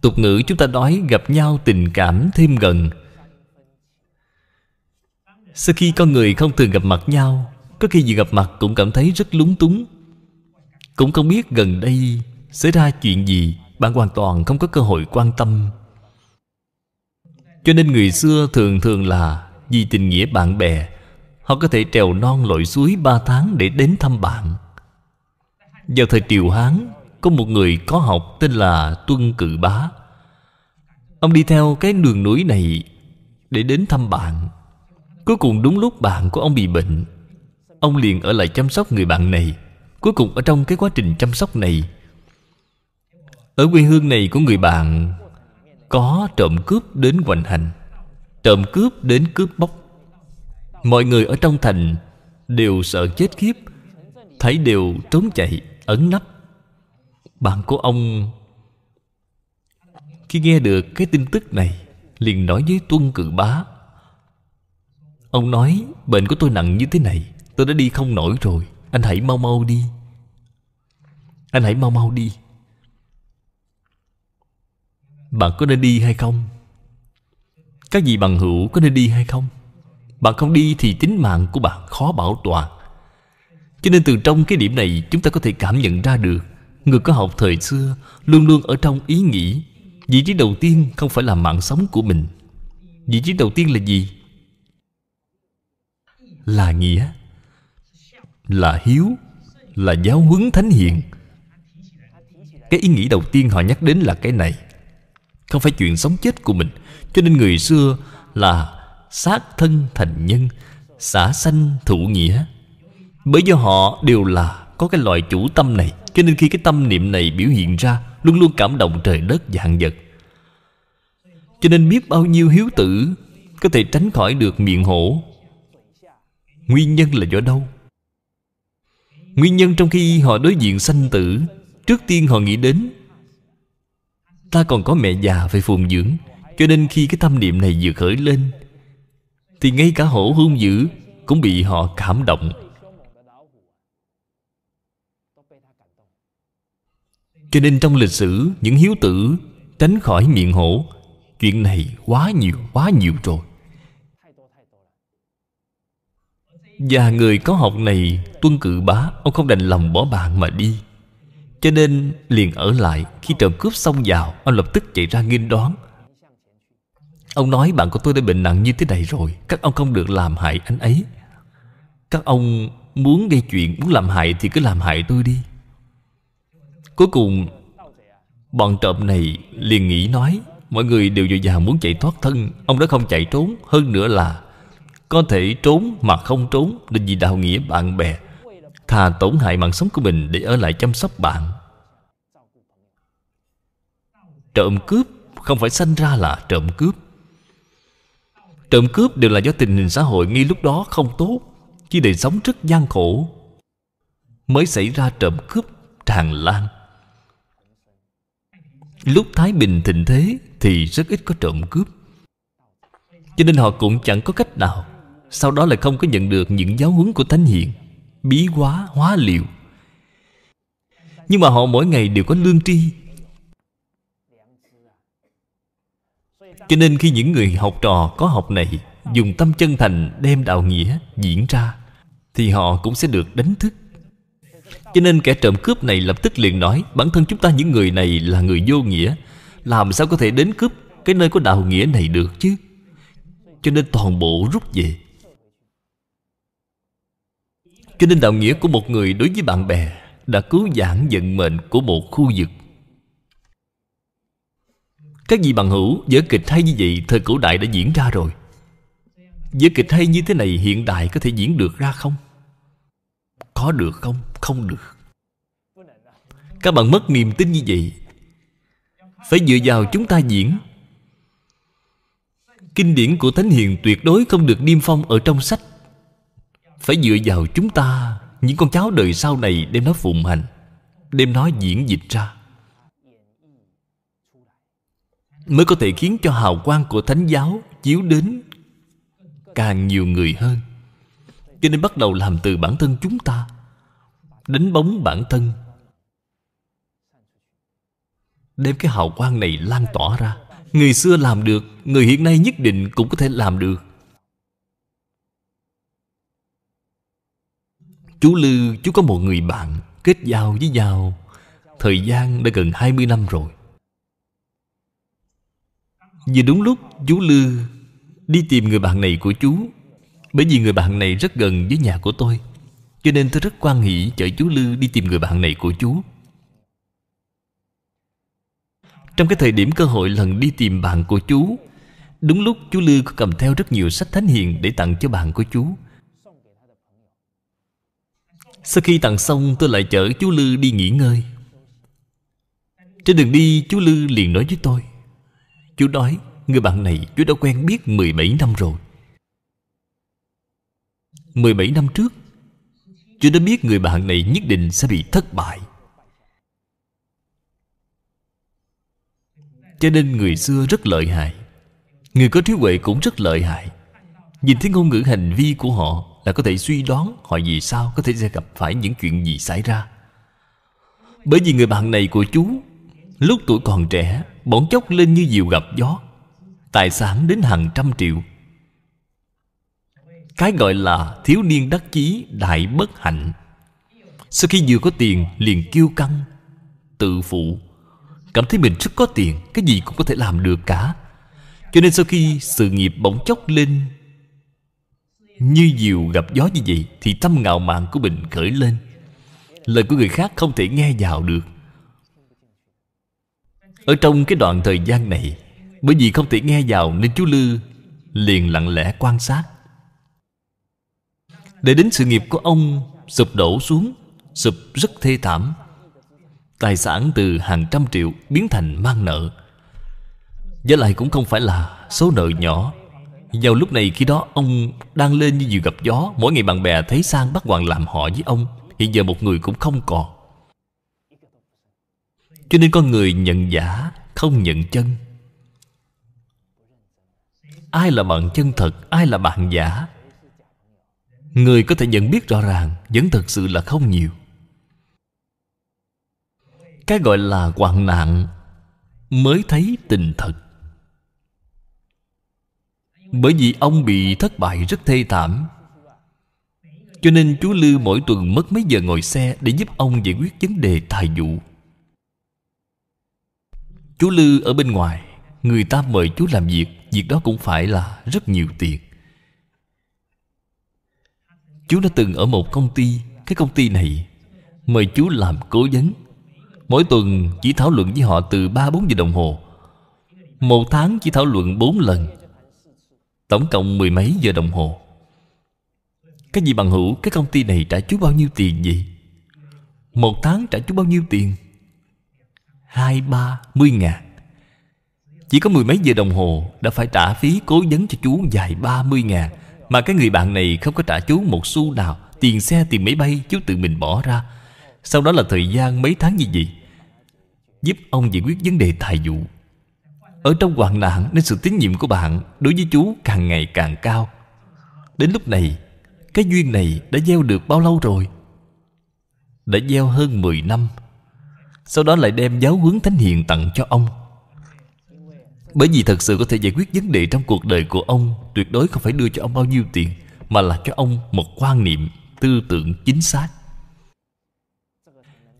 A: Tục ngữ chúng ta nói gặp nhau tình cảm thêm gần Sau khi con người không thường gặp mặt nhau Có khi vừa gặp mặt cũng cảm thấy rất lúng túng Cũng không biết gần đây xảy ra chuyện gì Bạn hoàn toàn không có cơ hội quan tâm cho nên người xưa thường thường là Vì tình nghĩa bạn bè Họ có thể trèo non lội suối ba tháng để đến thăm bạn Vào thời triều Hán Có một người có học tên là Tuân Cự Bá Ông đi theo cái đường núi này Để đến thăm bạn Cuối cùng đúng lúc bạn của ông bị bệnh Ông liền ở lại chăm sóc người bạn này Cuối cùng ở trong cái quá trình chăm sóc này Ở quê hương này của người bạn có trộm cướp đến hoành hành trộm cướp đến cướp bóc mọi người ở trong thành đều sợ chết khiếp thấy đều trốn chạy ẩn nấp bạn của ông khi nghe được cái tin tức này liền nói với tuân cự bá ông nói bệnh của tôi nặng như thế này tôi đã đi không nổi rồi anh hãy mau mau đi anh hãy mau mau đi bạn có nên đi hay không các vị bằng hữu có nên đi hay không bạn không đi thì tính mạng của bạn khó bảo toàn cho nên từ trong cái điểm này chúng ta có thể cảm nhận ra được người có học thời xưa luôn luôn ở trong ý nghĩ vị trí đầu tiên không phải là mạng sống của mình vị trí đầu tiên là gì là nghĩa là hiếu là giáo huấn thánh hiền cái ý nghĩ đầu tiên họ nhắc đến là cái này không phải chuyện sống chết của mình Cho nên người xưa là Sát thân thành nhân Xả sanh thụ nghĩa Bởi do họ đều là Có cái loại chủ tâm này Cho nên khi cái tâm niệm này biểu hiện ra Luôn luôn cảm động trời đất và hạng vật Cho nên biết bao nhiêu hiếu tử Có thể tránh khỏi được miệng hổ Nguyên nhân là do đâu Nguyên nhân trong khi họ đối diện sanh tử Trước tiên họ nghĩ đến Ta còn có mẹ già phải phụng dưỡng Cho nên khi cái tâm niệm này vừa khởi lên Thì ngay cả hổ hung dữ Cũng bị họ cảm động Cho nên trong lịch sử Những hiếu tử tránh khỏi miệng hổ Chuyện này quá nhiều quá nhiều rồi Và người có học này Tuân cự bá Ông không đành lòng bỏ bạn mà đi cho nên liền ở lại Khi trộm cướp xong vào Ông lập tức chạy ra nghênh đón Ông nói bạn của tôi đã bệnh nặng như thế này rồi Các ông không được làm hại anh ấy Các ông muốn gây chuyện Muốn làm hại thì cứ làm hại tôi đi Cuối cùng Bọn trộm này liền nghĩ nói Mọi người đều dội dàng muốn chạy thoát thân Ông đã không chạy trốn Hơn nữa là Có thể trốn mà không trốn Nên vì đạo nghĩa bạn bè Thà tổn hại mạng sống của mình Để ở lại chăm sóc bạn trộm cướp không phải sanh ra là trộm cướp trộm cướp đều là do tình hình xã hội ngay lúc đó không tốt khi đời sống rất gian khổ mới xảy ra trộm cướp tràn lan lúc thái bình thịnh thế thì rất ít có trộm cướp cho nên họ cũng chẳng có cách nào sau đó lại không có nhận được những giáo huấn của thánh hiền bí quá hóa liệu nhưng mà họ mỗi ngày đều có lương tri Cho nên khi những người học trò có học này Dùng tâm chân thành đem đạo nghĩa diễn ra Thì họ cũng sẽ được đánh thức Cho nên kẻ trộm cướp này lập tức liền nói Bản thân chúng ta những người này là người vô nghĩa Làm sao có thể đến cướp Cái nơi có đạo nghĩa này được chứ Cho nên toàn bộ rút về Cho nên đạo nghĩa của một người đối với bạn bè đã cứu giảng vận mệnh của một khu vực các vị bằng hữu vở kịch hay như vậy thời cổ đại đã diễn ra rồi vở kịch hay như thế này hiện đại có thể diễn được ra không có được không không được các bạn mất niềm tin như vậy phải dựa vào chúng ta diễn kinh điển của thánh hiền tuyệt đối không được niêm phong ở trong sách phải dựa vào chúng ta những con cháu đời sau này đem nó phụng hành đem nó diễn dịch ra mới có thể khiến cho hào quang của thánh giáo chiếu đến càng nhiều người hơn cho nên bắt đầu làm từ bản thân chúng ta đánh bóng bản thân đem cái hào quang này lan tỏa ra người xưa làm được người hiện nay nhất định cũng có thể làm được Chú Lư chú có một người bạn Kết giao với nhau Thời gian đã gần 20 năm rồi Vì đúng lúc chú Lư Đi tìm người bạn này của chú Bởi vì người bạn này rất gần với nhà của tôi Cho nên tôi rất quan hỷ chở chú Lư đi tìm người bạn này của chú Trong cái thời điểm cơ hội lần đi tìm bạn của chú Đúng lúc chú Lư có cầm theo rất nhiều sách thánh hiền để tặng cho bạn của chú sau khi tặng xong tôi lại chở chú Lư đi nghỉ ngơi Trên đường đi chú Lư liền nói với tôi Chú nói Người bạn này chú đã quen biết 17 năm rồi 17 năm trước Chú đã biết người bạn này nhất định sẽ bị thất bại Cho nên người xưa rất lợi hại Người có trí huệ cũng rất lợi hại Nhìn thấy ngôn ngữ hành vi của họ là có thể suy đoán họ vì sao có thể sẽ gặp phải những chuyện gì xảy ra. Bởi vì người bạn này của chú lúc tuổi còn trẻ bỗng chốc lên như diều gặp gió tài sản đến hàng trăm triệu cái gọi là thiếu niên đắc chí đại bất hạnh sau khi vừa có tiền liền kiêu căng tự phụ cảm thấy mình rất có tiền cái gì cũng có thể làm được cả cho nên sau khi sự nghiệp bỗng chốc lên như diều gặp gió như vậy thì tâm ngạo mạn của mình khởi lên lời của người khác không thể nghe vào được ở trong cái đoạn thời gian này bởi vì không thể nghe vào nên chú lư liền lặng lẽ quan sát để đến sự nghiệp của ông sụp đổ xuống sụp rất thê thảm tài sản từ hàng trăm triệu biến thành mang nợ Giá lại cũng không phải là số nợ nhỏ vào lúc này khi đó ông đang lên như diều gặp gió Mỗi ngày bạn bè thấy sang bắt hoàng làm họ với ông Hiện giờ một người cũng không còn Cho nên con người nhận giả Không nhận chân Ai là bạn chân thật Ai là bạn giả Người có thể nhận biết rõ ràng Vẫn thật sự là không nhiều Cái gọi là hoạn nạn Mới thấy tình thật bởi vì ông bị thất bại rất thê thảm Cho nên chú Lư mỗi tuần mất mấy giờ ngồi xe Để giúp ông giải quyết vấn đề tài vụ Chú Lư ở bên ngoài Người ta mời chú làm việc Việc đó cũng phải là rất nhiều tiền Chú đã từng ở một công ty Cái công ty này Mời chú làm cố vấn Mỗi tuần chỉ thảo luận với họ từ 3-4 giờ đồng hồ Một tháng chỉ thảo luận 4 lần Tổng cộng mười mấy giờ đồng hồ cái gì bằng hữu Cái công ty này trả chú bao nhiêu tiền gì? Một tháng trả chú bao nhiêu tiền Hai ba Mươi ngàn Chỉ có mười mấy giờ đồng hồ Đã phải trả phí cố vấn cho chú dài ba mươi ngàn Mà cái người bạn này không có trả chú một xu nào Tiền xe tiền máy bay chú tự mình bỏ ra Sau đó là thời gian mấy tháng như vậy Giúp ông giải quyết vấn đề tài vụ ở trong hoạn nạn nên sự tín nhiệm của bạn đối với chú càng ngày càng cao. Đến lúc này, cái duyên này đã gieo được bao lâu rồi? Đã gieo hơn 10 năm. Sau đó lại đem giáo huấn thánh hiền tặng cho ông. Bởi vì thật sự có thể giải quyết vấn đề trong cuộc đời của ông tuyệt đối không phải đưa cho ông bao nhiêu tiền mà là cho ông một quan niệm, tư tưởng chính xác.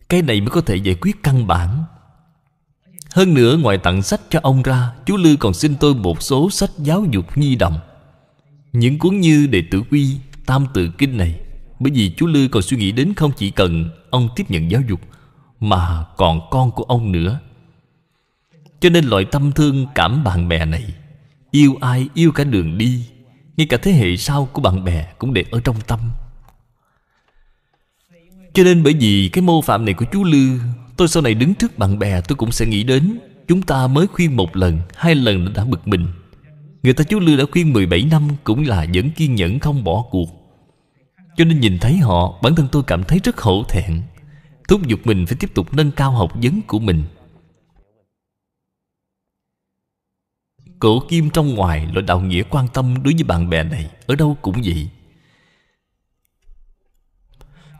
A: Cái này mới có thể giải quyết căn bản hơn nữa ngoài tặng sách cho ông ra Chú Lư còn xin tôi một số sách giáo dục nhi đồng Những cuốn như Đệ Tử Quy Tam Tự Kinh này Bởi vì chú Lư còn suy nghĩ đến không chỉ cần Ông tiếp nhận giáo dục Mà còn con của ông nữa Cho nên loại tâm thương cảm bạn bè này Yêu ai yêu cả đường đi Ngay cả thế hệ sau của bạn bè Cũng để ở trong tâm Cho nên bởi vì cái mô phạm này của chú Lư Tôi sau này đứng trước bạn bè tôi cũng sẽ nghĩ đến Chúng ta mới khuyên một lần Hai lần đã, bực mình Người ta chú Lưu đã khuyên 17 năm Cũng là vẫn kiên nhẫn không bỏ cuộc Cho nên nhìn thấy họ Bản thân tôi cảm thấy rất hổ thẹn Thúc giục mình phải tiếp tục nâng cao học vấn của mình Cổ kim trong ngoài loại đạo nghĩa quan tâm đối với bạn bè này Ở đâu cũng vậy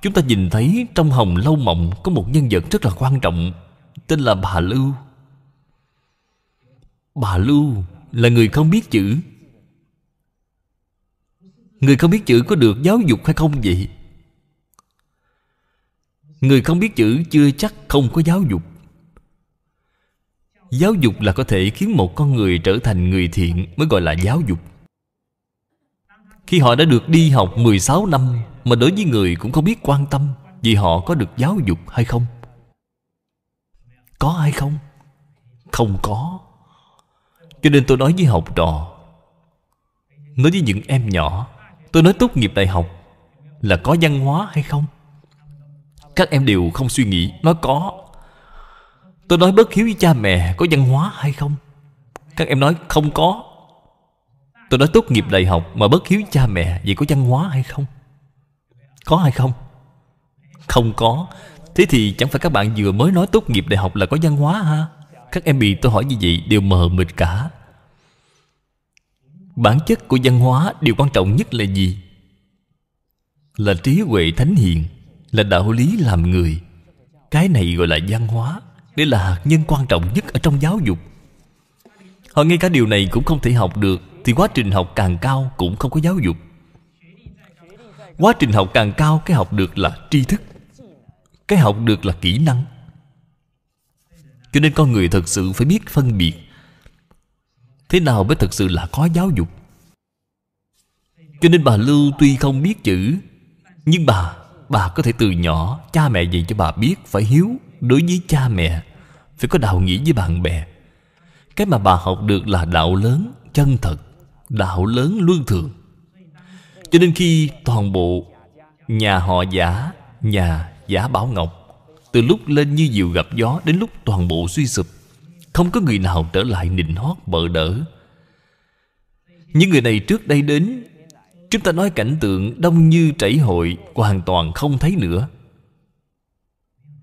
A: Chúng ta nhìn thấy trong Hồng Lâu Mộng Có một nhân vật rất là quan trọng Tên là Bà Lưu Bà Lưu là người không biết chữ Người không biết chữ có được giáo dục hay không vậy? Người không biết chữ chưa chắc không có giáo dục Giáo dục là có thể khiến một con người trở thành người thiện mới gọi là giáo dục khi họ đã được đi học 16 năm Mà đối với người cũng không biết quan tâm Vì họ có được giáo dục hay không Có hay không Không có Cho nên tôi nói với học trò Nói với những em nhỏ Tôi nói tốt nghiệp đại học Là có văn hóa hay không Các em đều không suy nghĩ nói có Tôi nói bất hiếu với cha mẹ Có văn hóa hay không Các em nói không có Tôi nói tốt nghiệp đại học mà bất hiếu cha mẹ Vậy có văn hóa hay không? Có hay không? Không có Thế thì chẳng phải các bạn vừa mới nói tốt nghiệp đại học là có văn hóa ha? Các em bị tôi hỏi như vậy đều mờ mịt cả Bản chất của văn hóa điều quan trọng nhất là gì? Là trí huệ thánh hiền Là đạo lý làm người Cái này gọi là văn hóa Đây là hạt nhân quan trọng nhất ở trong giáo dục Họ ngay cả điều này cũng không thể học được thì quá trình học càng cao cũng không có giáo dục Quá trình học càng cao Cái học được là tri thức Cái học được là kỹ năng Cho nên con người thật sự phải biết phân biệt Thế nào mới thật sự là có giáo dục Cho nên bà Lưu tuy không biết chữ Nhưng bà Bà có thể từ nhỏ Cha mẹ dạy cho bà biết phải hiếu Đối với cha mẹ Phải có đạo nghĩa với bạn bè Cái mà bà học được là đạo lớn Chân thật đạo lớn luân thường cho nên khi toàn bộ nhà họ giả nhà giả bảo ngọc từ lúc lên như diều gặp gió đến lúc toàn bộ suy sụp không có người nào trở lại nịnh hót bợ đỡ những người này trước đây đến chúng ta nói cảnh tượng đông như chảy hội hoàn toàn không thấy nữa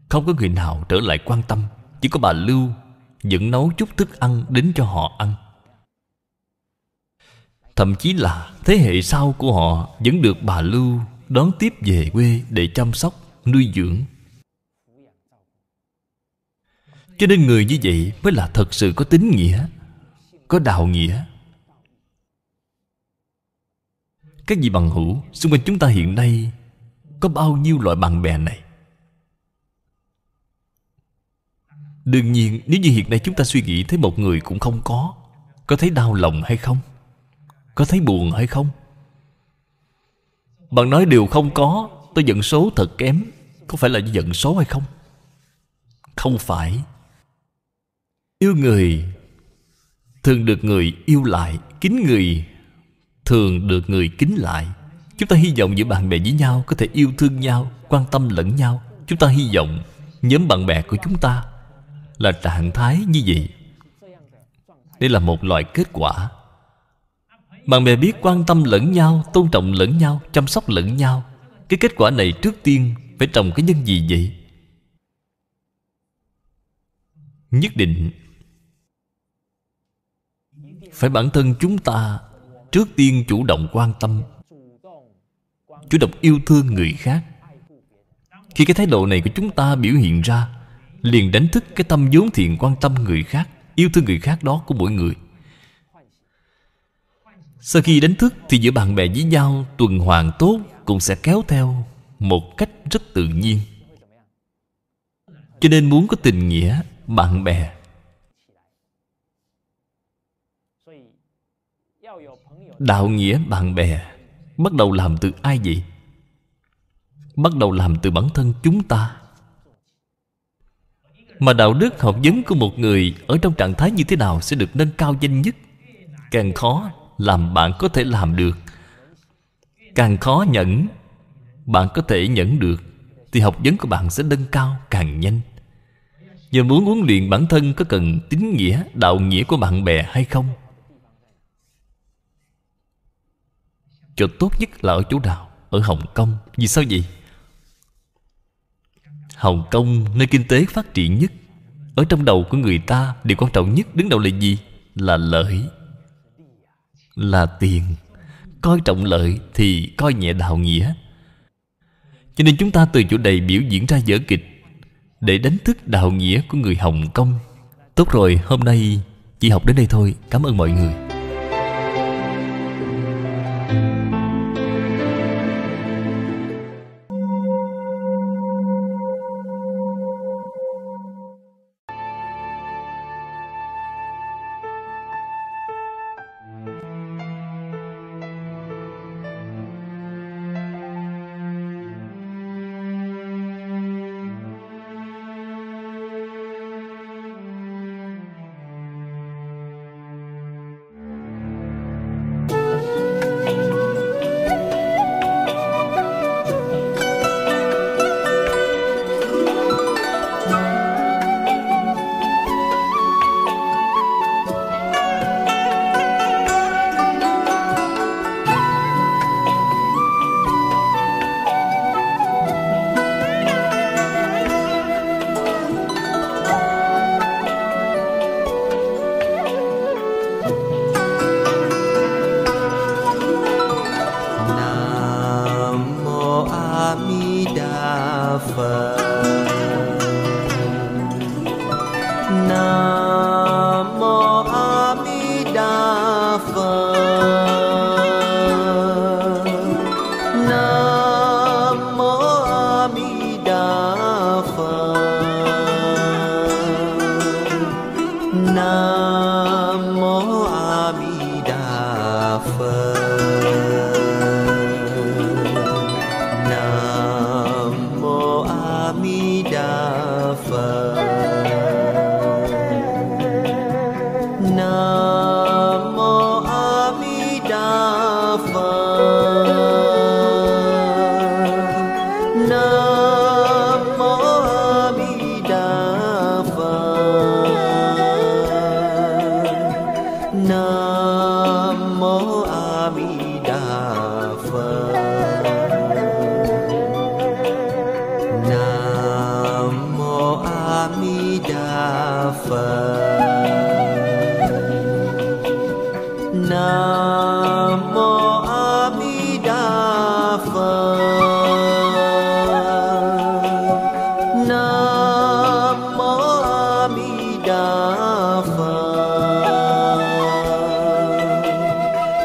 A: không có người nào trở lại quan tâm chỉ có bà lưu vẫn nấu chút thức ăn đến cho họ ăn Thậm chí là thế hệ sau của họ Vẫn được bà Lưu đón tiếp về quê Để chăm sóc, nuôi dưỡng Cho nên người như vậy mới là thật sự có tính nghĩa Có đạo nghĩa Các vị bằng hữu Xung quanh chúng ta hiện nay Có bao nhiêu loại bạn bè này Đương nhiên nếu như hiện nay chúng ta suy nghĩ Thấy một người cũng không có Có thấy đau lòng hay không có thấy buồn hay không bạn nói điều không có tôi giận số thật kém có phải là giận số hay không không phải yêu người thường được người yêu lại kính người thường được người kính lại chúng ta hy vọng giữa bạn bè với nhau có thể yêu thương nhau quan tâm lẫn nhau chúng ta hy vọng nhóm bạn bè của chúng ta là trạng thái như vậy đây là một loại kết quả bạn bè biết quan tâm lẫn nhau Tôn trọng lẫn nhau Chăm sóc lẫn nhau Cái kết quả này trước tiên Phải trồng cái nhân gì vậy Nhất định Phải bản thân chúng ta Trước tiên chủ động quan tâm Chủ động yêu thương người khác Khi cái thái độ này của chúng ta biểu hiện ra Liền đánh thức cái tâm vốn thiện quan tâm người khác Yêu thương người khác đó của mỗi người sau khi đánh thức thì giữa bạn bè với nhau tuần hoàn tốt cũng sẽ kéo theo một cách rất tự nhiên. Cho nên muốn có tình nghĩa, bạn bè Đạo nghĩa bạn bè Bắt đầu làm từ ai vậy? Bắt đầu làm từ bản thân chúng ta Mà đạo đức học vấn của một người Ở trong trạng thái như thế nào sẽ được nâng cao danh nhất Càng khó làm bạn có thể làm được càng khó nhẫn bạn có thể nhẫn được thì học vấn của bạn sẽ nâng cao càng nhanh Giờ muốn huấn luyện bản thân có cần tín nghĩa đạo nghĩa của bạn bè hay không chỗ tốt nhất là ở chỗ nào ở hồng kông vì sao vậy hồng kông nơi kinh tế phát triển nhất ở trong đầu của người ta điều quan trọng nhất đứng đầu là gì là lợi là tiền Coi trọng lợi thì coi nhẹ đạo nghĩa Cho nên chúng ta từ chỗ này biểu diễn ra vở kịch Để đánh thức đạo nghĩa của người Hồng Kông Tốt rồi, hôm nay chỉ học đến đây thôi Cảm ơn mọi người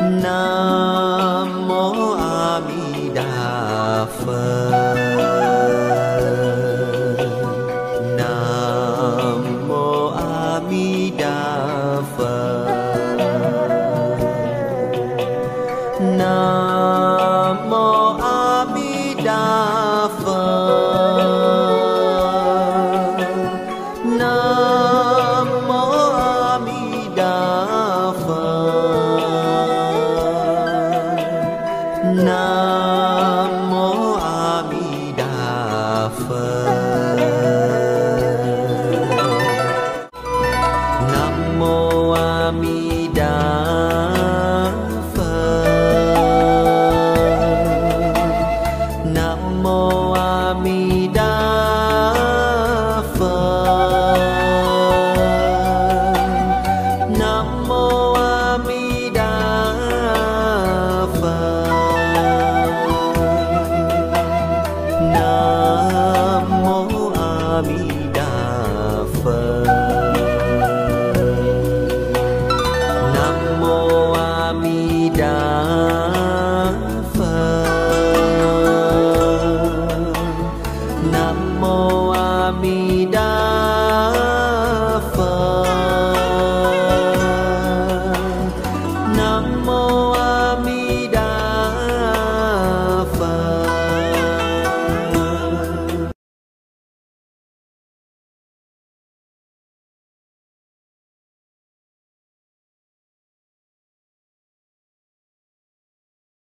B: nam mô a di đà phật